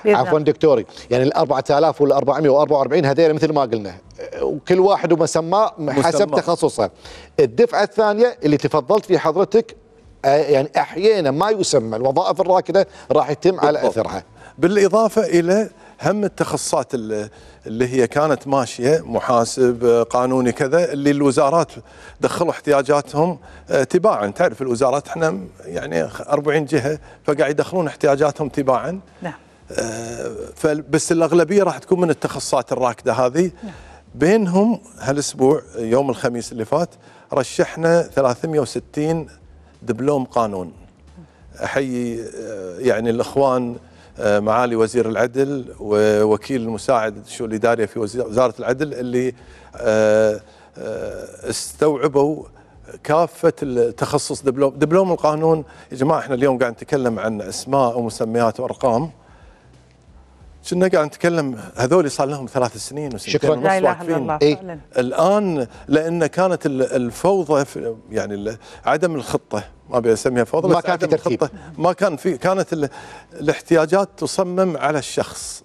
نعم. عفوا دكتوري يعني ال 4000 وال 444 هذيل مثل ما قلنا وكل واحد ومسماه حسب تخصصه الدفعه الثانيه اللي تفضلت في حضرتك آه، يعني احيانا ما يسمى الوظائف الراكده راح يتم على اثرها بالاضافه الى هم التخصصات اللي هي كانت ماشيه محاسب آه، قانوني كذا اللي الوزارات دخلوا احتياجاتهم آه، تباعا تعرف الوزارات احنا يعني 40 جهه فقاعد يدخلون احتياجاتهم تباعا نعم بس الاغلبيه راح تكون من التخصصات الراكده هذه بينهم هالاسبوع يوم الخميس اللي فات رشحنا 360 دبلوم قانون احيي آه، يعني الاخوان آه، معالي وزير العدل ووكيل المساعد الشؤون الاداريه في وزاره العدل اللي آه، استوعبوا كافه التخصص دبلوم دبلوم القانون يا جماعه احنا اليوم قاعد نتكلم عن اسماء ومسميات وارقام كنا قاعد نتكلم هذول صار لهم ثلاث سنين وسنتين شكرا لا اله الا الله إيه؟ الان لان كانت الفوضى في يعني عدم الخطه ما ابي اسميها فوضى ما بس كان في ترتيب ما كان في كانت الاحتياجات تصمم على الشخص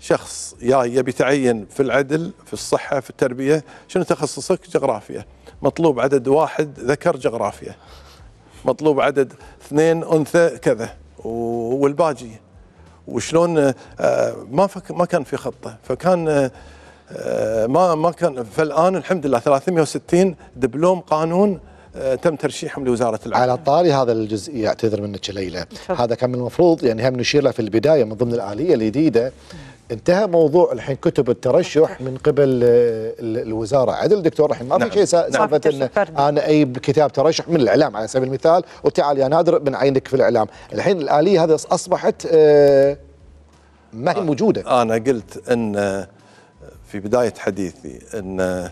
شخص يا يبي تعين في العدل في الصحه في التربيه شنو تخصصك جغرافيا مطلوب عدد واحد ذكر جغرافيا مطلوب عدد اثنين انثى كذا والباجي وشلون آه، ما فك ما كان في خطه فكان آه، آه، ما ما كان فالان الحمد لله 360 دبلوم قانون تم ترشيحهم لوزاره العمل. على طاري هذا الجزئيه اعتذر منك ليلى، هذا كان من المفروض يعني هم نشير له في البدايه من ضمن الاليه الجديده انتهى موضوع الحين كتب الترشح من قبل آه، الوزاره عدل دكتور الحين ما في نعم. شيء نعم. سالفه ان انا اي كتاب ترشح من الاعلام على سبيل المثال وتعال يا نادر بنعينك في الاعلام الحين الاليه هذه اصبحت آه، ما هي آه، موجوده انا قلت ان في بدايه حديثي ان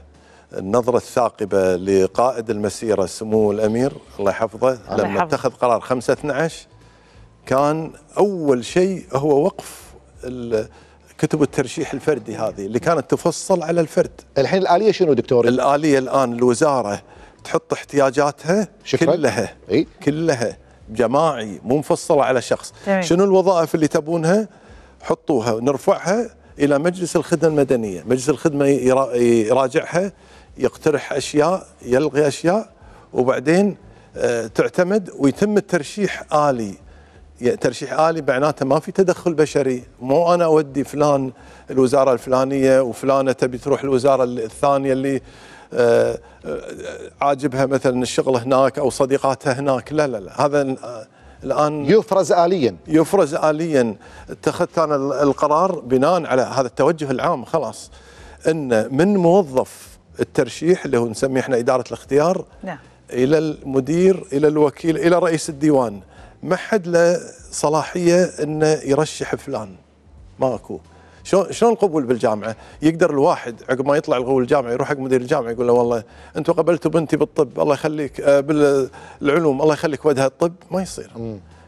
النظرة الثاقبة لقائد المسيرة سمو الأمير الله يحفظه لما حفظ. اتخذ قرار 5 12 كان أول شيء هو وقف كتب الترشيح الفردي هذه اللي كانت تفصل على الفرد الحين الآلية شنو دكتور؟ الآلية الآن الوزارة تحط احتياجاتها شكرا. كلها إيه؟ كلها جماعي مو مفصلة على شخص تمام. شنو الوظائف اللي تبونها حطوها نرفعها إلى مجلس الخدمة المدنية مجلس الخدمة يراجعها يقترح أشياء يلغي أشياء وبعدين آه، تعتمد ويتم الترشيح آلي ترشيح آلي معناته ما في تدخل بشري مو أنا أودي فلان الوزارة الفلانية وفلانة تبي تروح الوزارة الثانية اللي آه، آه، عاجبها مثلا الشغل هناك أو صديقاتها هناك لا لا لا هذا آه، الآن يفرز آليا يفرز آليا اتخذت أنا القرار بناء على هذا التوجه العام خلاص أن من موظف الترشيح اللي هو نسميه احنا إدارة الاختيار نعم. إلى المدير إلى الوكيل إلى رئيس الديوان ما حد له صلاحيه انه يرشح فلان ماكو شلون شلون قبول بالجامعه؟ يقدر الواحد عقب ما يطلع القبول الجامعه يروح حق مدير الجامعه يقول له والله انتم قبلتوا بنتي بالطب الله يخليك آه، بالعلوم الله يخليك ودها الطب ما يصير.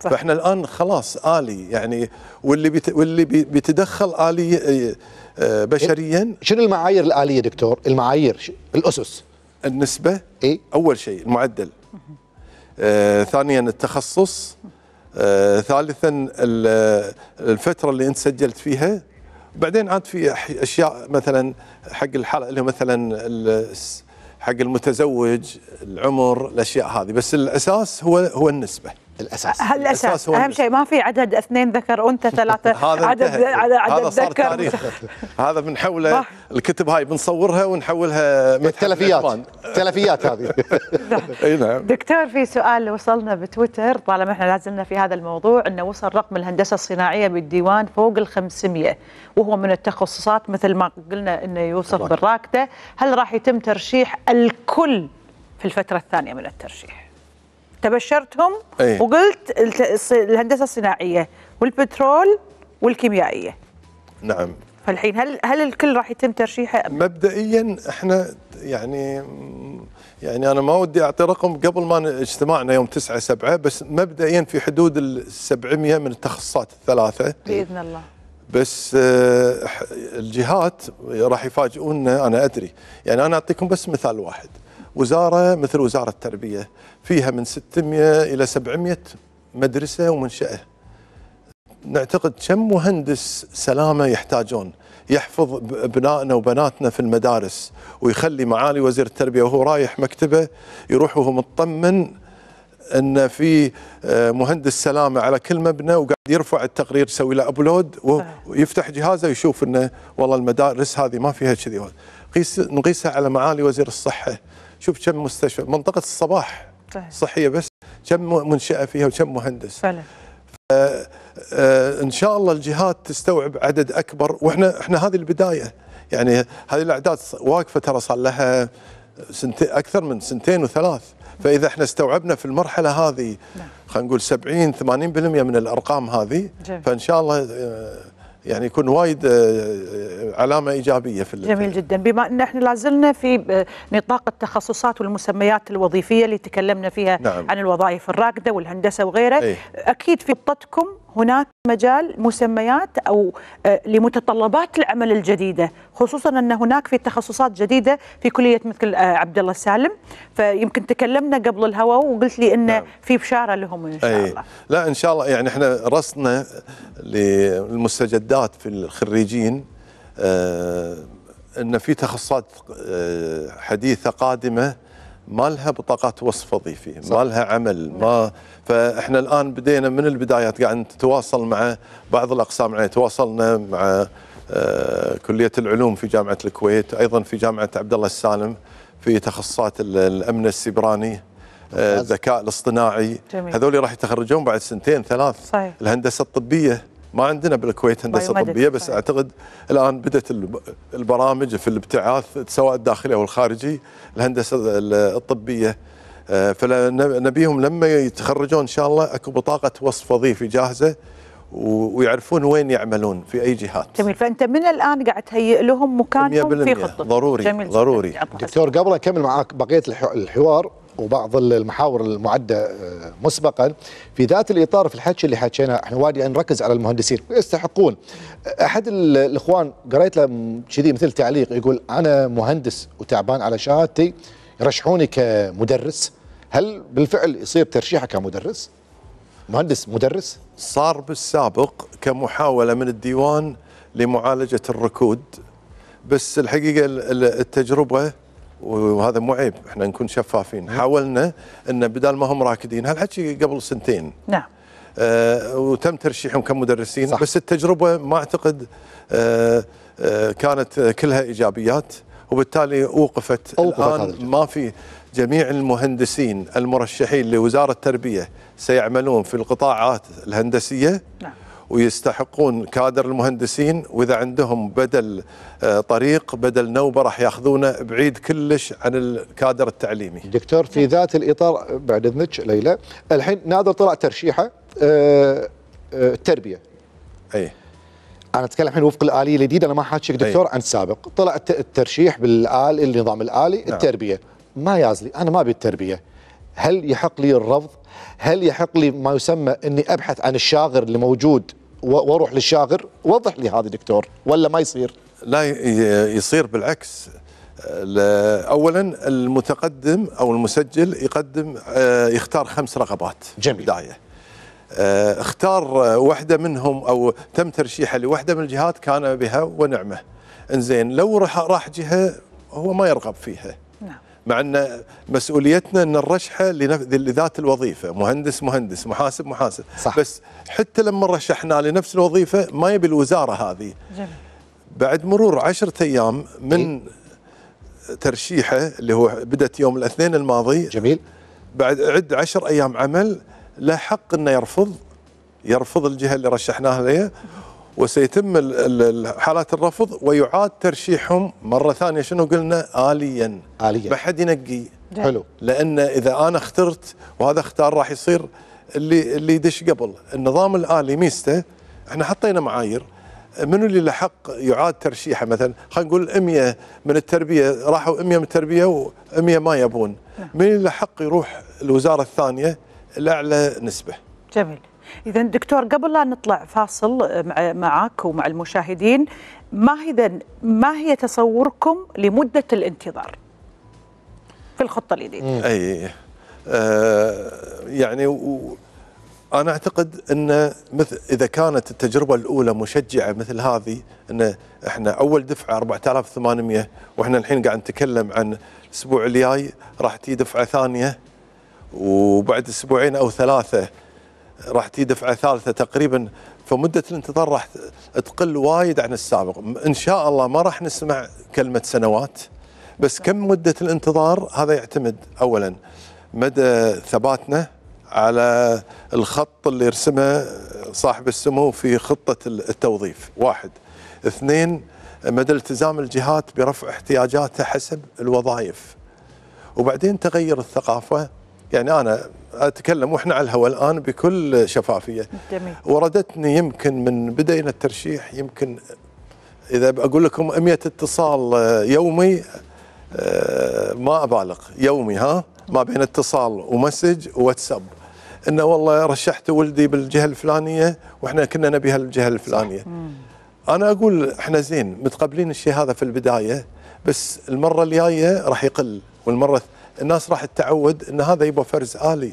صح. فاحنا الان خلاص الي يعني واللي بيت واللي بيتدخل الي آه، آه، بشريا شنو المعايير الاليه دكتور؟ المعايير الاسس النسبه اي اول شيء المعدل آه، ثانيا التخصص آه، ثالثا الفتره اللي انت سجلت فيها بعدين عاد في اشياء مثلا حق الحلقه اللي مثلا حق المتزوج العمر الاشياء هذه بس الاساس هو هو النسبه الاساس أه، الاساس, الأساس هو اهم شيء ما في عدد اثنين ذكر انثى ثلاثه هذا عدد عدد, عدد هذا صار ذكر تاريخ هذا بنحوله الكتب هاي بنصورها ونحولها تلفيات تلفيات هذه نعم. اي نعم دكتور في سؤال وصلنا بتويتر طالما احنا لازلنا في هذا الموضوع انه وصل رقم الهندسه الصناعيه بالديوان فوق ال 500 وهو من التخصصات مثل ما قلنا انه يوصف بالراكده هل راح يتم ترشيح الكل في الفتره الثانيه من الترشيح؟ تبشرتهم أيه؟ وقلت الهندسه الصناعيه والبترول والكيميائيه نعم فالحين هل هل الكل راح يتم ترشيحه مبدئيا احنا يعني يعني انا ما ودي اعطي رقم قبل ما اجتماعنا يوم 9 7 بس مبدئيا في حدود ال 700 من التخصصات الثلاثه باذن الله بس آه، الجهات راح يفاجئونا انا ادري يعني انا اعطيكم بس مثال واحد وزاره مثل وزاره التربيه فيها من 600 إلى 700 مدرسة ومنشأة نعتقد كم مهندس سلامة يحتاجون يحفظ ابنائنا وبناتنا في المدارس ويخلي معالي وزير التربية وهو رايح مكتبه يروح وهو مطمن ان في آه، مهندس سلامه على كل مبنى وقاعد يرفع التقرير يسوي له ابلود ويفتح جهازه ويشوف انه والله المدارس هذه ما فيها كذي نقيسها على معالي وزير الصحه شوف كم مستشفى منطقه الصباح صحيه بس كم منشاه فيها وكم مهندس فعلا آه، آه، ان شاء الله الجهات تستوعب عدد اكبر واحنا احنا هذه البدايه يعني هذه الاعداد واقفه ترى صار لها سنتين اكثر من سنتين وثلاث فاذا احنا استوعبنا في المرحله هذه نعم. خلينا نقول 70 80% من الارقام هذه فان شاء الله آه، يعني يكون وايد آه، آه، علامه ايجابيه في جميل الفيلم. جدا بما ان احنا لازلنا في آه، نطاق التخصصات والمسميات الوظيفيه اللي تكلمنا فيها نعم. عن الوظائف الراقده والهندسه وغيرها ايه؟ اكيد في خطتكم هناك مجال مسميات او آه، لمتطلبات العمل الجديده خصوصا ان هناك في تخصصات جديده في كليه مثل آه، عبد الله السالم فيمكن تكلمنا قبل الهواء وقلت لي انه نعم. في بشاره لهم ان شاء أي. الله لا ان شاء الله يعني احنا رصنا للمستجدات في الخريجين آه ان في تخصصات آه، حديثه قادمه ما لها بطاقات وصف وظيفي ما لها عمل ما فاحنا الان بدينا من البدايات قاعد نتواصل مع بعض الاقسام يعني تواصلنا مع آه، كليه العلوم في جامعه الكويت ايضا في جامعه عبد الله السالم في تخصصات الامن السبراني آه، الذكاء الاصطناعي هذول راح يتخرجون بعد سنتين ثلاث صحيح. الهندسه الطبيه ما عندنا بالكويت هندسه طبيه بس طيب. اعتقد الان بدات البرامج في الابتعاث سواء الداخلي او الخارجي الهندسه الطبيه آه، فنبيهم لما يتخرجون ان شاء الله اكو بطاقه وصف وظيفي جاهزه ويعرفون وين يعملون في اي جهات. جميل فانت من الان قاعد تهيئ لهم مكانهم في خطه. ضروري جميل ضروري. دكتور قبل اكمل معاك بقيه الحوار وبعض المحاور المعده آه، مسبقا في ذات الاطار في الحكي اللي حكينا احنا وادي نركز على المهندسين يستحقون احد الاخوان قريت له كذي مثل تعليق يقول انا مهندس وتعبان على شهادتي يرشحوني كمدرس هل بالفعل يصير ترشيحه كمدرس؟ مهندس مدرس؟ صار بالسابق كمحاوله من الديوان لمعالجه الركود بس الحقيقه التجربه وهذا مو عيب احنا نكون شفافين نعم. حاولنا ان بدل ما هم راكدين هالحكي قبل سنتين نعم آه وتم ترشيحهم كمدرسين صح. بس التجربه ما اعتقد آه آه كانت كلها ايجابيات وبالتالي اوقفت, أوقفت الان ما في جميع المهندسين المرشحين لوزاره التربيه سيعملون في القطاعات الهندسيه نعم ويستحقون كادر المهندسين واذا عندهم بدل آه، طريق بدل نوبه راح ياخذونه بعيد كلش عن الكادر التعليمي. دكتور في نعم. ذات الاطار بعد اذنك ليلى، الحين نادر طلع ترشيحه التربيه. آه، آه، اي انا اتكلم الحين وفق الاليه الجديده انا ما حاكيك دكتور أي. عن السابق طلع الترشيح بالالي النظام الالي نعم. التربيه ما يازلي انا ما ابي التربيه. هل يحق لي الرفض هل يحق لي ما يسمى اني ابحث عن الشاغر اللي موجود واروح للشاغر وضح لي هذا دكتور ولا ما يصير لا يصير بالعكس اولا المتقدم او المسجل يقدم آه، يختار خمس رغبات جميل بدايه آه، اختار آه، واحده منهم او تم ترشيحه لواحده من الجهات كان بها ونعمه انزين لو راح جهه هو ما يرغب فيها مع ان مسؤوليتنا ان نرشحه لذات الوظيفه مهندس مهندس محاسب محاسب صح. بس حتى لما رشحناه لنفس الوظيفه ما يبي الوزاره هذه جميل. بعد مرور عشرة ايام من ترشيحه اللي هو بدات يوم الاثنين الماضي جميل بعد عد عشر ايام عمل له حق انه يرفض يرفض الجهه اللي رشحناها له وسيتم حالات الرفض ويعاد ترشيحهم مرة ثانية شنو قلنا آليا آليا ما حد ينقي حلو لأن إذا أنا اخترت وهذا اختار راح يصير اللي اللي يدش قبل النظام الآلي ميزته احنا حطينا معايير منو اللي له حق يعاد ترشيحه مثلا خلينا نقول 100 من التربيه راحوا 100 من التربيه و100 ما يبون نعم. من اللي له حق يروح الوزاره الثانيه الاعلى نسبه جميل إذا دكتور قبل لا نطلع فاصل آه، معك ومع المشاهدين ما هي ما هي تصوركم لمدة الانتظار في الخطة الجديدة؟ أي آه يعني أنا أعتقد أن مثل إذا كانت التجربة الأولى مشجعة مثل هذه أن إحنا أول دفعة 4800 وإحنا الحين قاعد نتكلم عن الأسبوع الجاي راح تجي دفعة ثانية وبعد أسبوعين أو ثلاثة راح تي دفعه ثالثه تقريبا فمده الانتظار راح تقل وايد عن السابق ان شاء الله ما راح نسمع كلمه سنوات بس كم مده الانتظار هذا يعتمد اولا مدى ثباتنا على الخط اللي رسمه صاحب السمو في خطه التوظيف واحد اثنين مدى التزام الجهات برفع احتياجاتها حسب الوظائف وبعدين تغير الثقافه يعني انا اتكلم واحنا على الهواء الان بكل شفافيه جميل. وردتني يمكن من بدينا الترشيح يمكن اذا بقول لكم 100 اتصال يومي آه، ما ابالغ يومي ها ما بين اتصال ومسج وواتساب انه والله رشحت ولدي بالجهه الفلانيه واحنا كنا نبي هالجهه الفلانيه انا اقول احنا زين متقبلين الشيء هذا في البدايه بس المره الجايه راح يقل والمره الناس راح تتعود ان هذا يبغى فرز الي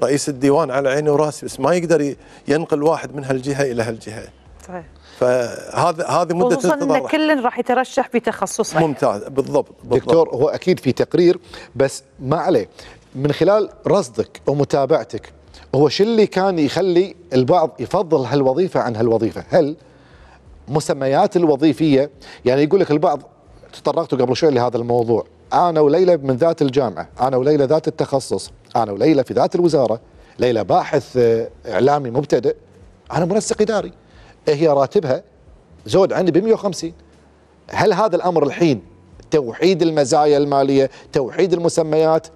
رئيس الديوان على عيني وراسي بس ما يقدر ينقل واحد من هالجهه الى هالجهه. صحيح. فهذا هذه مده خصوصا ان كل راح يترشح بتخصصه. ممتاز بالضبط, بالضبط دكتور هو اكيد في تقرير بس ما عليه من خلال رصدك ومتابعتك هو شو اللي كان يخلي البعض يفضل هالوظيفه عن هالوظيفه؟ هل مسميات الوظيفيه يعني يقول لك البعض تطرقتوا قبل شوي لهذا الموضوع انا وليلى من ذات الجامعه انا وليلى ذات التخصص انا وليلى في ذات الوزاره ليلى باحث آه، اعلامي مبتدئ انا منسق اداري هي راتبها زود عندي ب 150 هل هذا الامر الحين توحيد المزايا الماليه توحيد المسميات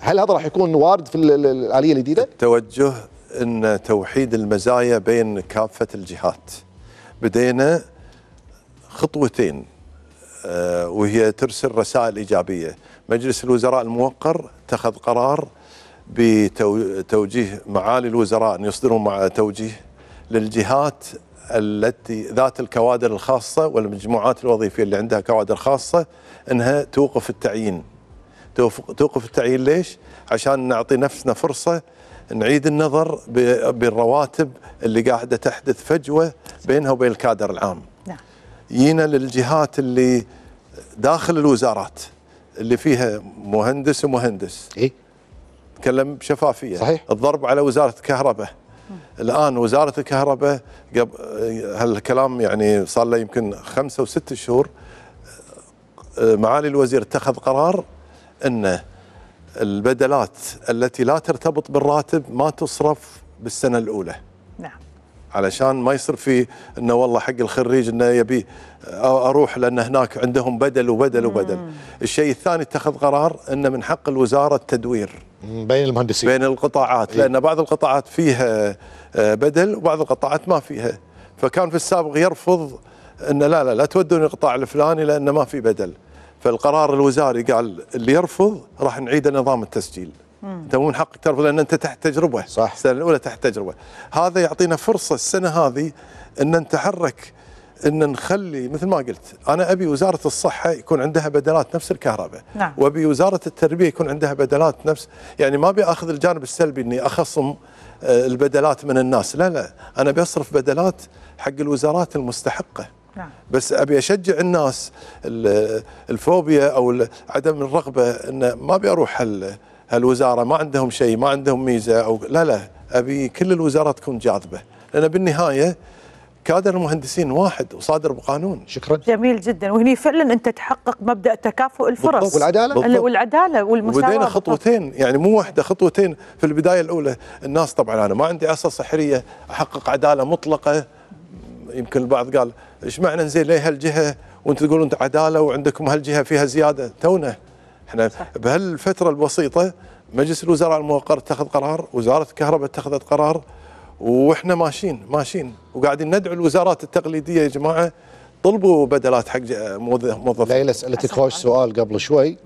هل هذا راح يكون وارد في الاليه الجديده التوجه ان توحيد المزايا بين كافه الجهات بدينا خطوتين آه، وهي ترسل رسائل إيجابية مجلس الوزراء الموقر اتخذ قرار بتوجيه معالي الوزراء أن يصدروا مع توجيه للجهات التي ذات الكوادر الخاصة والمجموعات الوظيفية اللي عندها كوادر خاصة أنها توقف التعيين توقف التعيين ليش؟ عشان نعطي نفسنا فرصة نعيد النظر بالرواتب اللي قاعدة تحدث فجوة بينها وبين الكادر العام جينا للجهات اللي داخل الوزارات اللي فيها مهندس ومهندس اي تكلم بشفافيه صحيح الضرب على وزاره الكهرباء الان وزاره الكهرباء قبل هالكلام يعني صار له يمكن خمسة وست شهور آه، معالي الوزير اتخذ قرار ان البدلات التي لا ترتبط بالراتب ما تصرف بالسنه الاولى علشان ما يصير في انه والله حق الخريج انه يبي آه، اروح لان هناك عندهم بدل وبدل وبدل. مم. الشيء الثاني اتخذ قرار انه من حق الوزاره التدوير بين المهندسين بين القطاعات إيه؟ لان بعض القطاعات فيها آه، بدل وبعض القطاعات ما فيها. فكان في السابق يرفض انه لا لا لا تودوني القطاع الفلاني لانه ما في بدل. فالقرار الوزاري قال اللي يرفض راح نعيد نظام التسجيل. مم. انت مو من حقك ترفض لان انت تحت تجربه صح السنه الاولى تحت تجربه هذا يعطينا فرصه السنه هذه ان نتحرك ان نخلي مثل ما قلت انا ابي وزاره الصحه يكون عندها بدلات نفس الكهرباء نعم. وابي وزاره التربيه يكون عندها بدلات نفس يعني ما ابي اخذ الجانب السلبي اني اخصم آه، البدلات من الناس لا لا انا بصرف بدلات حق الوزارات المستحقه نعم. بس ابي اشجع الناس الفوبيا او عدم الرغبه انه ما ابي اروح الوزاره ما عندهم شيء ما عندهم ميزه او لا لا ابي كل الوزارات تكون جاذبه لان بالنهايه كادر المهندسين واحد وصادر بقانون شكرا جميل جدا وهني فعلا انت تحقق مبدا تكافؤ الفرص بالضبط. والعداله بالضبط. والعداله والمساواه بدينا خطوتين بالضبط. يعني مو واحده خطوتين في البدايه الاولى الناس طبعا انا ما عندي عصا سحريه احقق عداله مطلقه يمكن البعض قال ايش معنى زين ليه هالجهه وانت تقولون عداله وعندكم هالجهه فيها زياده تونا احنا بهالفتره البسيطه مجلس الوزراء الموقر اتخذ قرار وزاره الكهرباء اتخذت قرار واحنا ماشيين ماشيين وقاعدين ندعو الوزارات التقليديه يا جماعه طلبوا بدلات حق موظفين ليلى سالتك خوش سؤال قبل شوي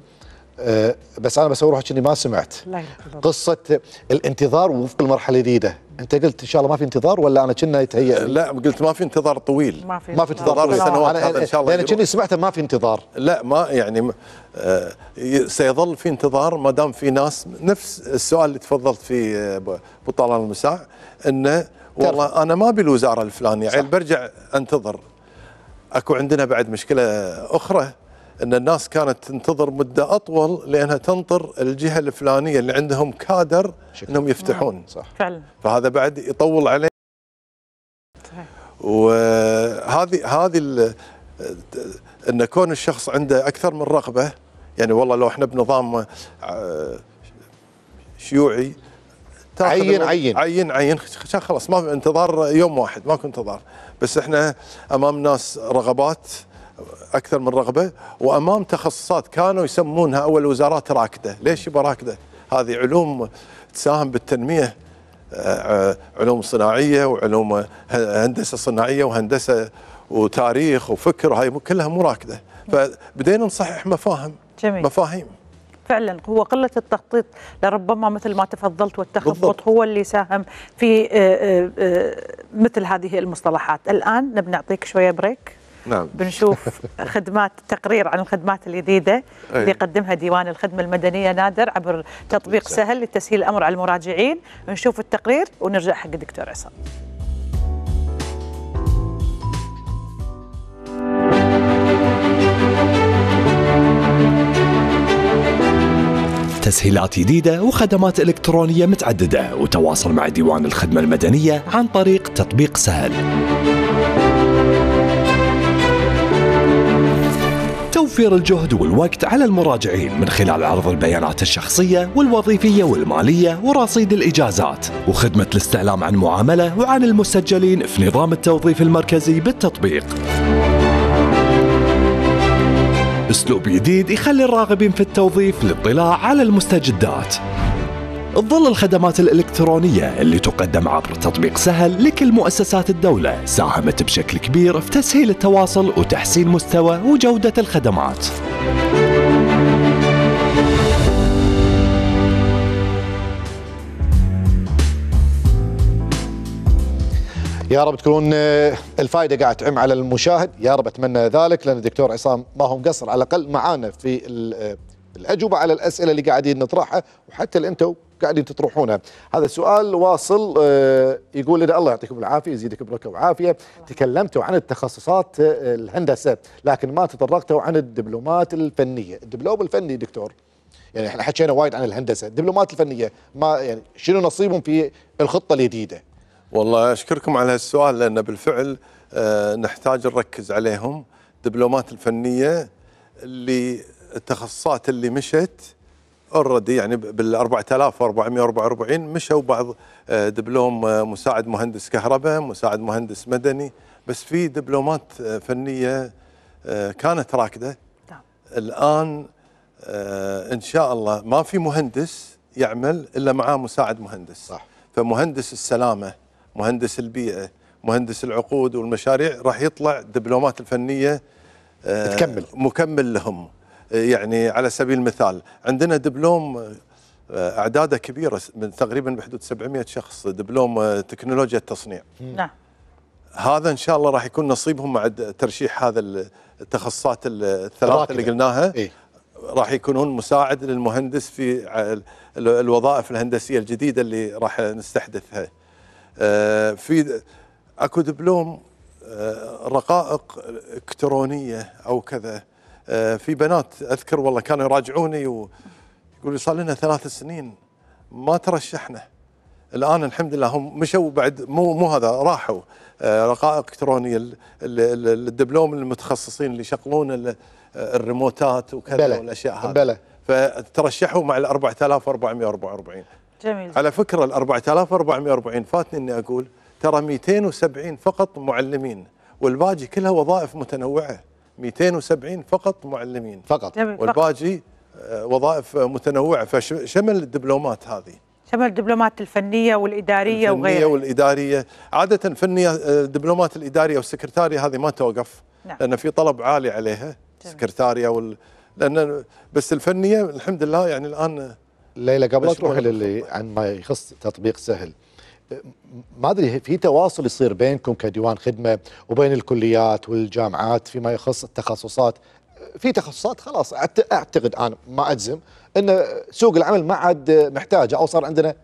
أه بس انا بسوي روحك اني ما سمعت لا قصه الانتظار وفق المرحله الجديده انت قلت ان شاء الله ما في انتظار ولا انا كنا يتهيأ لا قلت ما في انتظار طويل ما في, ما في انتظار طويل سنوات هذا ان شاء الله لان كني يعني سمعت ما في انتظار لا ما يعني آه، سيظل في انتظار ما دام في ناس نفس السؤال اللي تفضلت فيه آه، ابو طلال المساع انه والله انا ما ابي الوزاره الفلانيه يعني برجع انتظر اكو عندنا بعد مشكله اخرى ان الناس كانت تنتظر مده اطول لانها تنطر الجهه الفلانيه اللي عندهم كادر شكرا. انهم يفتحون نعم، صح فعلا فهذا بعد يطول عليه صحيح وهذه هذه ان كون الشخص عنده اكثر من رغبه يعني والله لو احنا بنظام آه، شيوعي عين عين عين عين خلاص ما في انتظار يوم واحد ماكو انتظار بس احنا امام ناس رغبات اكثر من رغبه وامام تخصصات كانوا يسمونها اول وزارات راكده، ليش يبقى راكده؟ هذه علوم تساهم بالتنميه آه، علوم صناعيه وعلوم هندسه صناعيه وهندسه وتاريخ وفكر هاي كلها مو راكده، فبدينا نصحح مفاهيم جميل مفاهيم فعلا هو قلة التخطيط لربما مثل ما تفضلت والتخبط هو اللي ساهم في آه، آه، مثل هذه المصطلحات الآن نبي نعطيك شوية بريك نعم. بنشوف خدمات تقرير عن الخدمات الجديده اللي يقدمها ديوان الخدمه المدنيه نادر عبر تطبيق سهل لتسهيل الامر على المراجعين بنشوف التقرير ونرجع حق الدكتور عصام تسهيلات جديدة وخدمات إلكترونية متعددة وتواصل مع ديوان الخدمة المدنية عن طريق تطبيق سهل توفير الجهد والوقت على المراجعين من خلال عرض البيانات الشخصية والوظيفية والمالية ورصيد الإجازات وخدمة الاستعلام عن معاملة وعن المسجلين في نظام التوظيف المركزي بالتطبيق اسلوب جديد يخلي الراغبين في التوظيف للاطلاع على المستجدات تظل الخدمات الإلكترونية اللي تقدم عبر تطبيق سهل لكل مؤسسات الدولة ساهمت بشكل كبير في تسهيل التواصل وتحسين مستوى وجودة الخدمات يا رب تكون آه، الفائده قاعد تعم على المشاهد يا رب اتمنى ذلك لان الدكتور عصام ما هو مقصر على الاقل معانا في آه، الاجوبه على الاسئله اللي قاعدين نطرحها وحتى اللي انتم قاعدين تطرحونه هذا السؤال واصل آه، يقول لنا الله يعطيكم العافيه يزيدك بركه وعافيه تكلمتوا عن التخصصات آه، الهندسه لكن ما تطرقتوا عن الدبلومات الفنيه الدبلوم الفني دكتور يعني احنا حكينا وايد عن الهندسه الدبلومات الفنيه ما يعني شنو نصيبهم في الخطه الجديده والله اشكركم على هالسؤال لان بالفعل آه، نحتاج نركز عليهم الدبلومات الفنيه اللي التخصصات اللي مشت اوريدي يعني بال 4444 مشوا بعض آه، دبلوم آه، مساعد مهندس كهرباء، مساعد مهندس مدني، بس في دبلومات آه، فنيه كانت راكده نعم. الان ان شاء الله ما في مهندس يعمل الا معاه مساعد مهندس صح فمهندس السلامه، مهندس البيئه، مهندس العقود والمشاريع راح يطلع دبلومات الفنيه تكمل مكمل لهم يعني على سبيل المثال عندنا دبلوم آه، اعداده كبيره من تقريبا بحدود 700 شخص دبلوم آه، تكنولوجيا التصنيع نعم هذا ان شاء الله راح يكون نصيبهم مع ترشيح هذا التخصصات الثلاثه اللي قلناها إيه؟ راح يكونون مساعد للمهندس في الوظائف الهندسيه الجديده اللي راح نستحدثها آه، في اكو دبلوم رقائق الكترونيه او كذا آه، في بنات اذكر والله كانوا يراجعوني ويقولوا لي صار لنا ثلاث سنين ما ترشحنا الان الحمد لله هم مشوا بعد مو مو هذا راحوا آه، رقائق الكترونيه الدبلوم المتخصصين اللي يشغلون الريموتات وكذا والاشياء هذه بلى فترشحوا مع ال 4444 جميل على فكره ال 4444 فاتني اني اقول ترى 270 فقط معلمين والباقي كلها وظائف متنوعه 270 فقط معلمين فقط والباقي آه، وظائف متنوعه فشمل الدبلومات هذه شمل الدبلومات الفنيه والاداريه الفنية وغيرها الفنيه والاداريه عاده الفنيه آه، الدبلومات الاداريه والسكرتاريه هذه ما توقف نعم. لان في طلب عالي عليها سكرتاريه وال... لان بس الفنيه الحمد لله يعني الان ليلى قبل تروح للي عن ما يخص تطبيق سهل ما ادري في تواصل يصير بينكم كديوان خدمه وبين الكليات والجامعات فيما يخص التخصصات في تخصصات خلاص اعتقد انا ما اجزم ان سوق العمل ما عاد محتاجه او صار عندنا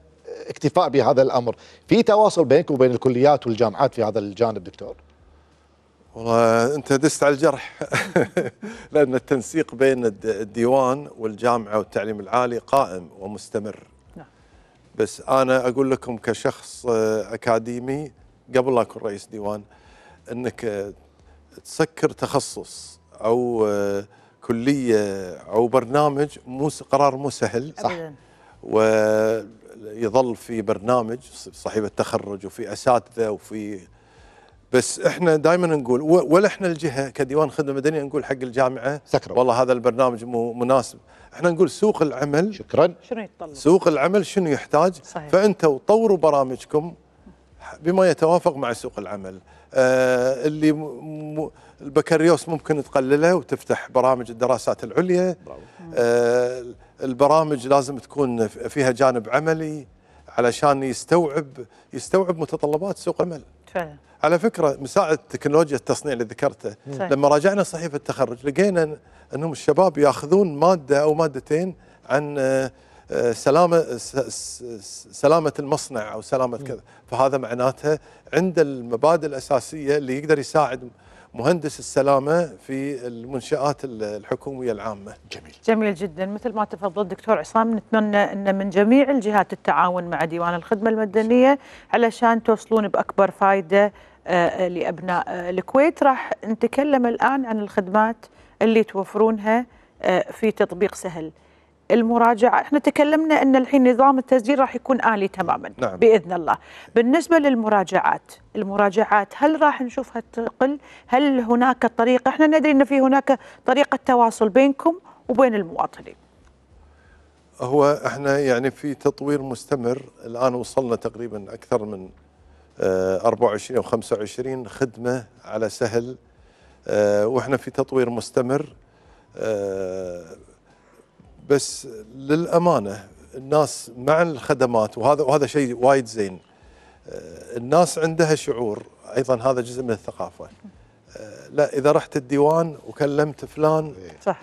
اكتفاء بهذا الامر، في تواصل بينكم وبين الكليات والجامعات في هذا الجانب دكتور؟ والله انت دست على الجرح لان التنسيق بين الديوان والجامعه والتعليم العالي قائم ومستمر بس انا اقول لكم كشخص آه، اكاديمي قبل لا اكون رئيس ديوان انك آه، تسكر تخصص او آه، كليه او برنامج مو قرار مو سهل صح ويظل في برنامج صحيفه تخرج وفي اساتذه وفي بس احنا دائما نقول ولا احنا الجهه كديوان خدمه مدنيه نقول حق الجامعه سكروا. والله هذا البرنامج مو مناسب احنا نقول سوق العمل شكرا شنو يتطلب سوق العمل شنو يحتاج صحيح. فانتوا طوروا برامجكم بما يتوافق مع سوق العمل آه اللي البكالوريوس ممكن تقلله وتفتح برامج الدراسات العليا آه البرامج لازم تكون فيها جانب عملي علشان يستوعب يستوعب متطلبات سوق العمل فعلا على فكره مساعد تكنولوجيا التصنيع اللي ذكرته لما راجعنا صحيفه التخرج لقينا انهم الشباب ياخذون ماده او مادتين عن آه، آه، سلامه سلامه المصنع او سلامه كذا فهذا معناته عند المبادئ الاساسيه اللي يقدر يساعد مهندس السلامه في المنشات الحكوميه العامه. جميل. جميل جدا، مثل ما تفضل دكتور عصام نتمنى ان من جميع الجهات التعاون مع ديوان الخدمه المدنيه علشان توصلون باكبر فائده آه، آه، لابناء آه، الكويت، راح نتكلم الان عن الخدمات اللي توفرونها في تطبيق سهل. المراجعه احنا تكلمنا ان الحين نظام التسجيل راح يكون الي تماما نعم. باذن الله بالنسبه للمراجعات المراجعات هل راح نشوفها تقل هل هناك طريقه احنا ندري ان في هناك طريقه تواصل بينكم وبين المواطنين هو احنا يعني في تطوير مستمر الان وصلنا تقريبا اكثر من 24 آه، او 25 خدمه على سهل آه، واحنا في تطوير مستمر آه، بس للامانه الناس مع الخدمات وهذا وهذا شيء وايد زين آه، الناس عندها شعور ايضا هذا جزء من الثقافه آه، لا اذا رحت الديوان وكلمت فلان إيه. آه، صح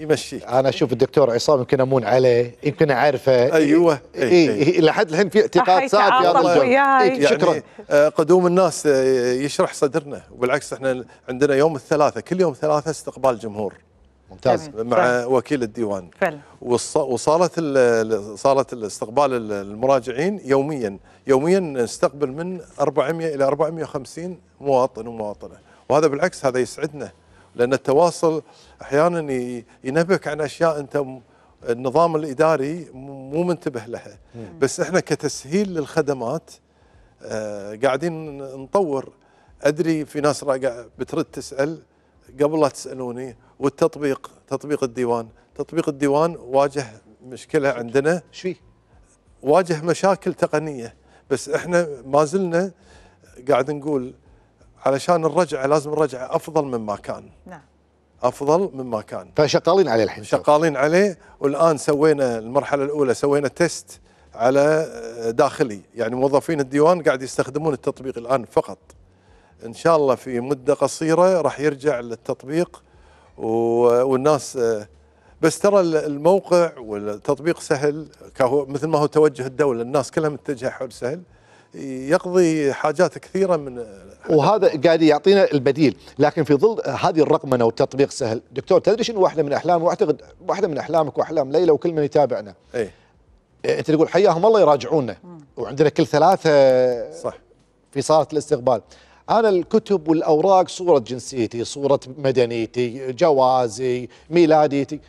يمشيك انا اشوف الدكتور عصام يمكن امون عليه يمكن اعرفه ايوه اي إيه. إيه إيه لحد الحين في اعتقاد صعب يا رجل إيه، يعني شكرا قدوم الناس يشرح صدرنا وبالعكس احنا عندنا يوم الثلاثاء كل يوم ثلاثاء استقبال جمهور ممتاز مع فعلا. وكيل الديوان فعلا وصاله صاله الاستقبال المراجعين يوميا يوميا نستقبل من 400 الى 450 مواطن ومواطنه وهذا بالعكس هذا يسعدنا لان التواصل احيانا ينبهك عن اشياء انت النظام الاداري مو منتبه لها بس احنا كتسهيل للخدمات آه، قاعدين نطور ادري في ناس بترد تسال قبل لا تسالوني والتطبيق تطبيق الديوان تطبيق الديوان واجه مشكله عندنا فيه واجه مشاكل تقنيه بس احنا ما زلنا قاعد نقول علشان الرجعه لازم الرجعه افضل مما كان نعم افضل مما كان فشغالين عليه الحين شغالين عليه والان سوينا المرحله الاولى سوينا تيست على داخلي يعني موظفين الديوان قاعد يستخدمون التطبيق الان فقط ان شاء الله في مده قصيره راح يرجع للتطبيق والناس بس ترى الموقع والتطبيق سهل كهو مثل ما هو توجه الدوله الناس كلها متجهه حول سهل يقضي حاجات كثيره من وهذا قاعد يعطينا البديل لكن في ظل هذه الرقمنه والتطبيق سهل دكتور تدري شنو واحده من احلام واعتقد واحده من احلامك واحلام ليلى وكل من يتابعنا اي إيه، انت تقول حياهم الله يراجعونا وعندنا كل ثلاثه صح في صاله الاستقبال أنا الكتب والأوراق صورة جنسيتي صورة مدنيتي جوازي ميلاديتي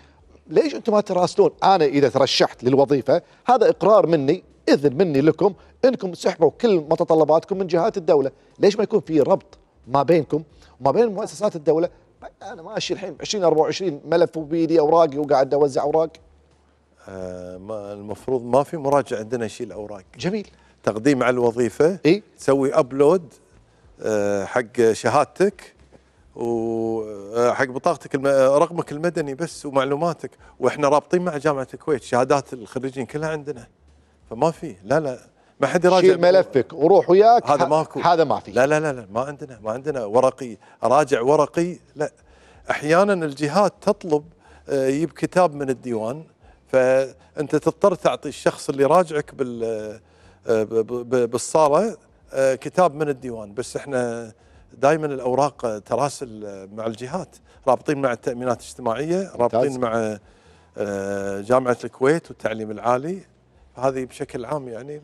ليش أنتم ما تراسلون أنا إذا ترشحت للوظيفة هذا إقرار مني إذن مني لكم أنكم سحبوا كل متطلباتكم من جهات الدولة ليش ما يكون في ربط ما بينكم وما بين مؤسسات الدولة طيب، أنا ماشي الحين 20 24 ملف وبيدي أوراقي وقاعد أوزع أوراق آه ما المفروض ما في مراجع عندنا يشيل أوراق جميل تقديم على الوظيفة إيه؟ تسوي أبلود آه، حق شهادتك وحق آه، بطاقتك آه، رقمك المدني بس ومعلوماتك واحنا رابطين مع جامعه الكويت شهادات الخريجين كلها عندنا فما في لا لا ما حد يراجع شيل ملفك وروح وياك هذا ماكو هذا ما في لا لا لا ما عندنا ما عندنا ورقي راجع ورقي لا احيانا الجهات تطلب يجيب كتاب من الديوان فانت تضطر تعطي الشخص اللي راجعك بال بالصاله آه، كتاب من الديوان بس احنا دائما الاوراق آه، تراسل آه، مع الجهات رابطين مع التامينات الاجتماعيه رابطين مع جامعه الكويت والتعليم العالي هذه بشكل عام يعني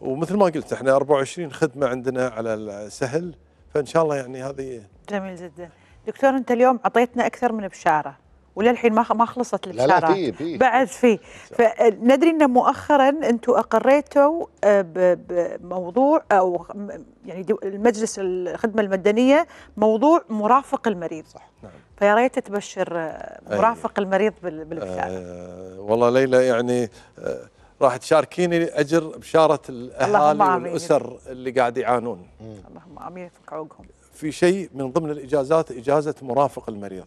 ومثل ما قلت احنا 24 خدمه عندنا على السهل فان شاء الله يعني هذه جميل جدا دكتور انت اليوم اعطيتنا اكثر من بشاره وللحين ما ما خلصت الاشارات لا لا في بعد في فندري انه مؤخرا انتم اقريتوا آه، بموضوع او يعني المجلس الخدمه المدنيه موضوع مرافق المريض صح نعم فيا ريت تبشر آه، مرافق أيه. المريض بالبشاره آه والله ليلى يعني آه راح تشاركيني اجر بشاره الاهالي والاسر اللي قاعد يعانون اللهم امين يفك عوقهم في شيء من ضمن الاجازات اجازه مرافق المريض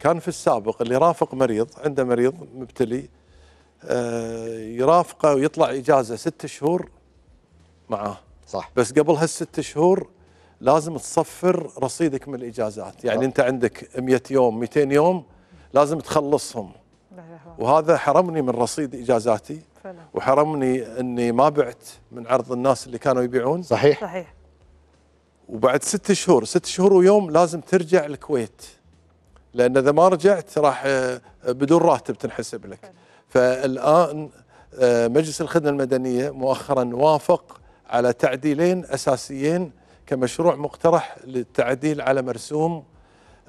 كان في السابق اللي يرافق مريض عنده مريض مبتلي آه، يرافقه ويطلع اجازه ست شهور معاه صح بس قبل هالست شهور لازم تصفر رصيدك من الاجازات يعني صح. انت عندك 100 يوم 200 يوم لازم تخلصهم وهذا حرمني من رصيد اجازاتي وحرمني اني ما بعت من عرض الناس اللي كانوا يبيعون صحيح صحيح وبعد ست شهور ست شهور ويوم لازم ترجع الكويت لان اذا ما رجعت راح آه، بدون راتب تنحسب لك فالان آه، مجلس الخدمه المدنيه مؤخرا وافق على تعديلين اساسيين كمشروع مقترح للتعديل على مرسوم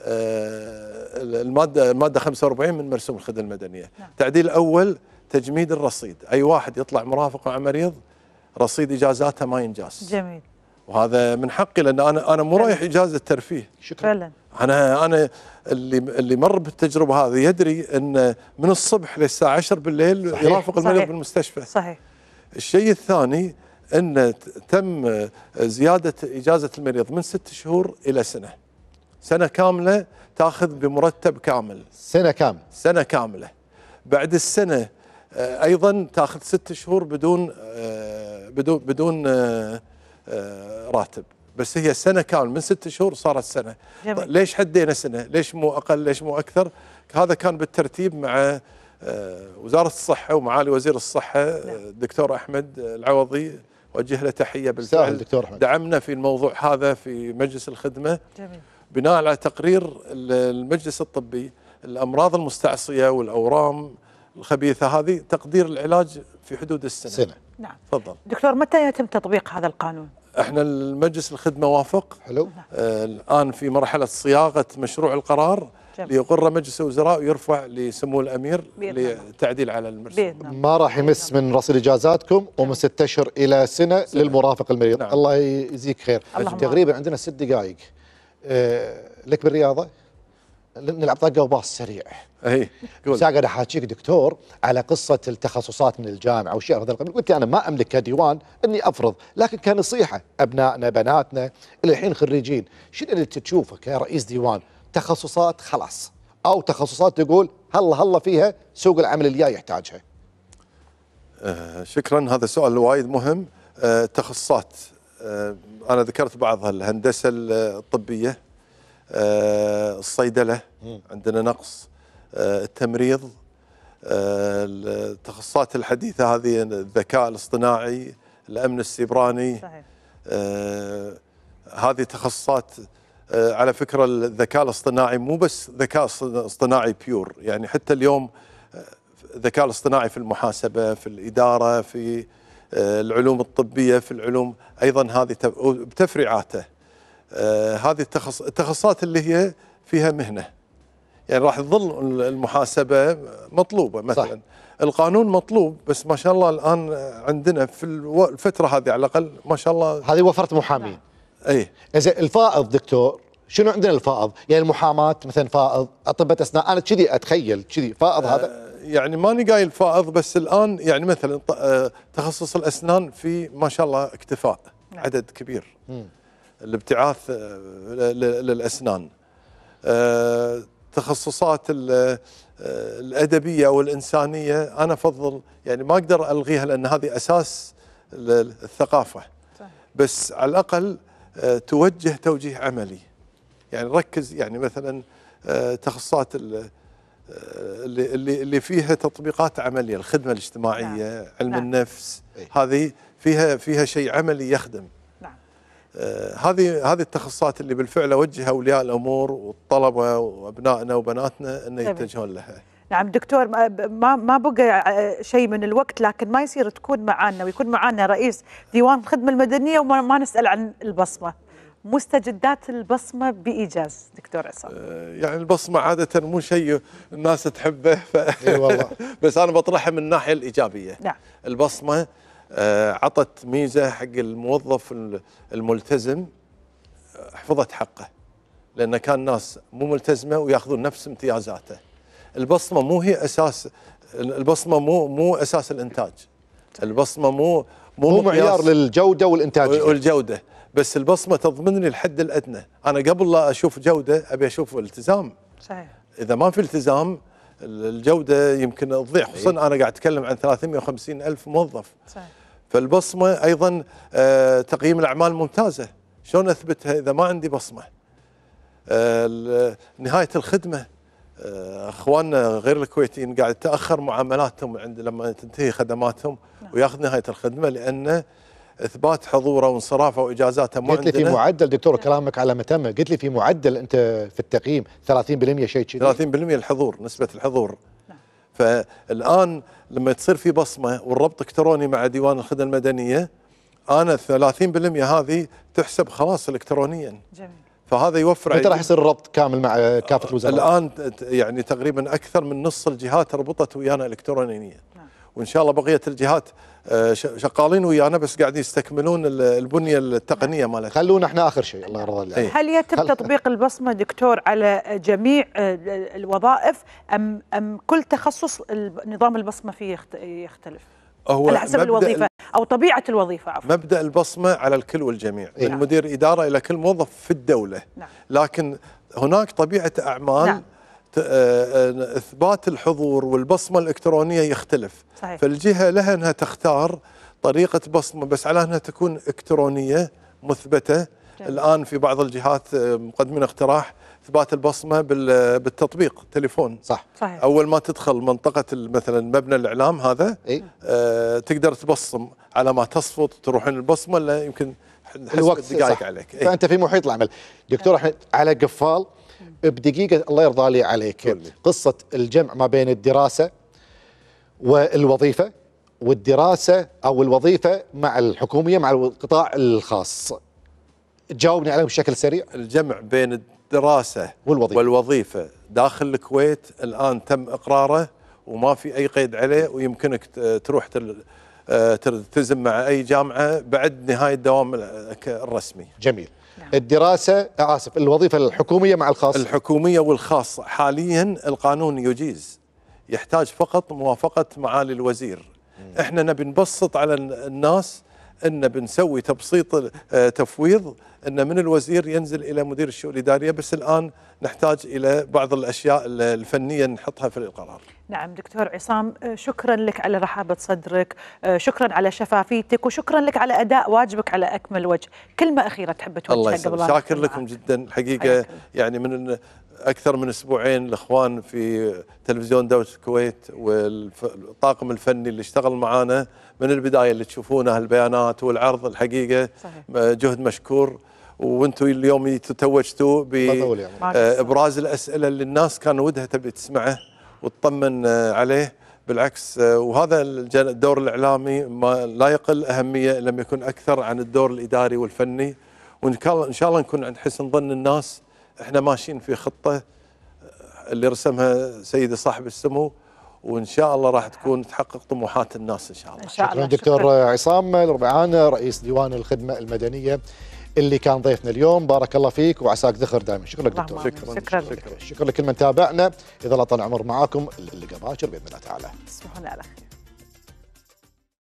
آه، الماده الماده 45 من مرسوم الخدمه المدنيه التعديل نعم. الاول تجميد الرصيد اي واحد يطلع مرافق مع مريض رصيد اجازاته ما ينجاز جميل وهذا من حقي لان انا انا مو رايح اجازه ترفيه شكرا فعلا انا انا اللي اللي مر بالتجربه هذه يدري ان من الصبح للساعه 10 بالليل صحيح. يرافق المريض بالمستشفى صحيح الشيء الثاني ان تم زياده اجازه المريض من ست شهور الى سنه سنه كامله تاخذ بمرتب كامل سنه كامله سنه كامله بعد السنه آه، ايضا تاخذ ست شهور بدون آه، بدون بدون آه، راتب بس هي سنه كامل من ست شهور صارت سنه جميل. ليش حدينا سنه ليش مو اقل ليش مو اكثر هذا كان بالترتيب مع آه، وزاره الصحه ومعالي وزير الصحه الدكتور آه، نعم. احمد آه، العوضي وجه له تحيه بالفعل دكتور أحمد. دعمنا في الموضوع هذا في مجلس الخدمه جميل. بناء على تقرير المجلس الطبي الامراض المستعصيه والاورام الخبيثه هذه تقدير العلاج في حدود السنه سنه نعم تفضل دكتور متى يتم تطبيق هذا القانون احنا المجلس الخدمه وافق حلو آه، الان في مرحله صياغه مشروع القرار ليقر مجلس الوزراء ويرفع لسمو الامير لتعديل على المرسوم ما راح يمس من رصيد اجازاتكم ومن ست اشهر الى سنه سنة. للمرافق المريض نعم. الله يجزيك خير تقريبا عندنا ست دقائق آه لك بالرياضه نلعب طاقه وباص سريع اي قول اقعد احاكيك دكتور على قصه التخصصات من الجامعه وشيء هذا القبيل قلت انا ما املك كديوان اني افرض لكن كنصيحه ابنائنا بناتنا اللي الحين خريجين شنو اللي تشوفه كرئيس ديوان تخصصات خلاص او تخصصات تقول هلا هلا فيها سوق العمل الجاي يحتاجها آه شكرا هذا سؤال وايد مهم آه تخصصات آه انا ذكرت بعضها الهندسه الطبيه آه، الصيدله عندنا نقص آه، التمريض آه، التخصصات الحديثه هذه الذكاء الاصطناعي الامن السيبراني صحيح. هذه تخصصات على فكره الذكاء الاصطناعي مو بس ذكاء اصطناعي بيور يعني حتى اليوم الذكاء الاصطناعي في المحاسبه في الاداره في العلوم الطبيه في العلوم ايضا هذه بتفريعاته آه، هذه التخصصات اللي هي فيها مهنه يعني راح تظل المحاسبه مطلوبه مثلا صح. القانون مطلوب بس ما شاء الله الان عندنا في الفتره هذه على الاقل ما شاء الله هذه وفرت محامين نعم. اي زين الفائض دكتور شنو عندنا الفائض؟ يعني المحاماه مثلا فائض، اطباء اسنان، انا كذي اتخيل كذي فائض آه، هذا أه يعني ماني قايل فائض بس الان يعني مثلا آه، تخصص الاسنان في ما شاء الله اكتفاء نعم. عدد كبير. مم. الابتعاث آه، للاسنان آه، تخصصات آه، الادبيه والانسانيه انا افضل يعني ما اقدر الغيها لان هذه اساس الثقافه بس على الاقل توجه توجيه عملي يعني ركز يعني مثلا تخصصات اللي اللي فيها تطبيقات عمليه الخدمه الاجتماعيه نعم. علم نعم. النفس إيه. هذه فيها فيها شيء عملي يخدم آه، هذه هذه التخصصات اللي بالفعل اوجه اولياء الامور والطلبه وابنائنا وبناتنا ان طيب. يتجهون لها. نعم دكتور ما ما بقى آه، شيء من الوقت لكن ما يصير تكون معانا ويكون معانا رئيس ديوان الخدمه المدنيه وما نسال عن البصمه. مستجدات البصمه بايجاز دكتور عصام. آه، يعني البصمه عاده مو شيء الناس تحبه ف... والله. بس انا بطرحها من الناحيه الايجابيه. نعم. البصمه آه، عطت ميزه حق الموظف الملتزم آه، حفظت حقه لان كان ناس مو ملتزمه وياخذون نفس امتيازاته البصمه مو هي اساس البصمه مو مو اساس الانتاج البصمه مو مو, مو معيار للجوده والانتاجيه والجوده بس البصمه تضمن لي الحد الادنى انا قبل لا اشوف جوده ابي اشوف التزام صحيح اذا ما في التزام الجوده يمكن تضيع إيه. خصوصا انا قاعد اتكلم عن 350 الف موظف صحيح فالبصمه ايضا آه، تقييم الاعمال ممتازه شلون اثبتها اذا ما عندي بصمه آه، نهايه الخدمه آه، اخواننا غير الكويتيين قاعد تاخر معاملاتهم عند لما تنتهي خدماتهم نعم. وياخذ نهايه الخدمه لان اثبات حضوره وانصرافه واجازاته ما قلت لي في معدل دكتور كلامك على متمه قلت لي في معدل انت في التقييم 30% شيء كذي 30% الحضور نسبه الحضور فالآن لما تصير في بصمة والربط الكتروني مع ديوان الخدمة المدنية أنا 30% هذه تحسب خلاص إلكترونيا جميل فهذا يوفر متى راح يصير الربط كامل مع كافه آه، الوزارات؟ الان يعني تقريبا اكثر من نص الجهات ربطت ويانا الكترونيا نعم. وان شاء الله بقيه الجهات آه، شغالين ويانا بس قاعدين يستكملون البنيه التقنيه مالتنا خلونا احنا اخر شيء الله يرضى عليك إيه. هل يتم تطبيق البصمه دكتور على جميع آه، الوظائف ام ام كل تخصص نظام البصمه فيه يختلف؟ هو على حسب الوظيفه او طبيعه الوظيفه عفوا مبدا البصمه على الكل والجميع ايه من مدير اداره الى كل موظف في الدوله نعم. لكن هناك طبيعه اعمال نعم. آه، آه، اثبات الحضور والبصمه الالكترونيه يختلف صحيح. فالجهه لها انها تختار طريقه بصمه بس على انها تكون الكترونيه مثبته جميل. الان في بعض الجهات آه، مقدمين اقتراح اثبات البصمه بالتطبيق تليفون صح صحيح. اول ما تدخل منطقه مثلا مبنى الاعلام هذا إيه؟ تقدر تبصم على ما تصفط تروحين البصمه لا يمكن الوقت دقائق عليك إيه؟ فانت في محيط العمل دكتور احمد على قفال بدقيقه الله يرضى لي عليك قصه الجمع ما بين الدراسه والوظيفه والدراسه او الوظيفه مع الحكوميه مع القطاع الخاص تجاوبني عليهم بشكل سريع الجمع بين الدراسه والوظيفه والوظيفه داخل الكويت الان تم اقراره وما في اي قيد عليه ويمكنك تروح آه، تل تلتزم مع اي جامعه بعد نهايه الدوام الرسمي. جميل. نعم. الدراسه آه، اسف الوظيفه الحكوميه مع الخاصه الحكوميه والخاصه حاليا القانون يجيز يحتاج فقط موافقه معالي الوزير م. احنا نبي نبسط على الناس ان بنسوي تبسيط آه، تفويض ان من الوزير ينزل الى مدير الشؤون الاداريه بس الان نحتاج الى بعض الاشياء الفنيه نحطها في القرار نعم دكتور عصام آه، شكرا لك على رحابة صدرك آه، شكرا على شفافيتك وشكرا لك على أداء واجبك على أكمل وجه كلمة أخيرة تحب توجهها قبل شاكر لكم جدا حقيقة يعني من أكثر من أسبوعين الأخوان في تلفزيون دولة الكويت والطاقم الفني اللي اشتغل معانا من البداية اللي تشوفونه البيانات والعرض الحقيقة صحيح. آه، جهد مشكور وانتم اليوم توجتوا بابراز الاسئله اللي الناس كان ودها تبي تسمعه وتطمن آه، عليه بالعكس آه، وهذا الدور الاعلامي ما لا يقل اهميه لم يكن اكثر عن الدور الاداري والفني وان شاء الله نكون عند حسن ظن الناس احنا ماشيين في خطه آه، اللي رسمها سيدي صاحب السمو وان شاء الله راح تكون تحقق طموحات الناس ان شاء الله. إن شاء الله. شكرا, شكرا دكتور عصام الربعان رئيس ديوان الخدمه المدنيه اللي كان ضيفنا اليوم بارك الله فيك وعساك ذخر دائما شكرا لك دكتور شكرا شكرا, شكرا, شكرا لكل من تابعنا اذا الله طال عمر معاكم اللقاء باكر باذن الله تعالى تصبحون على خير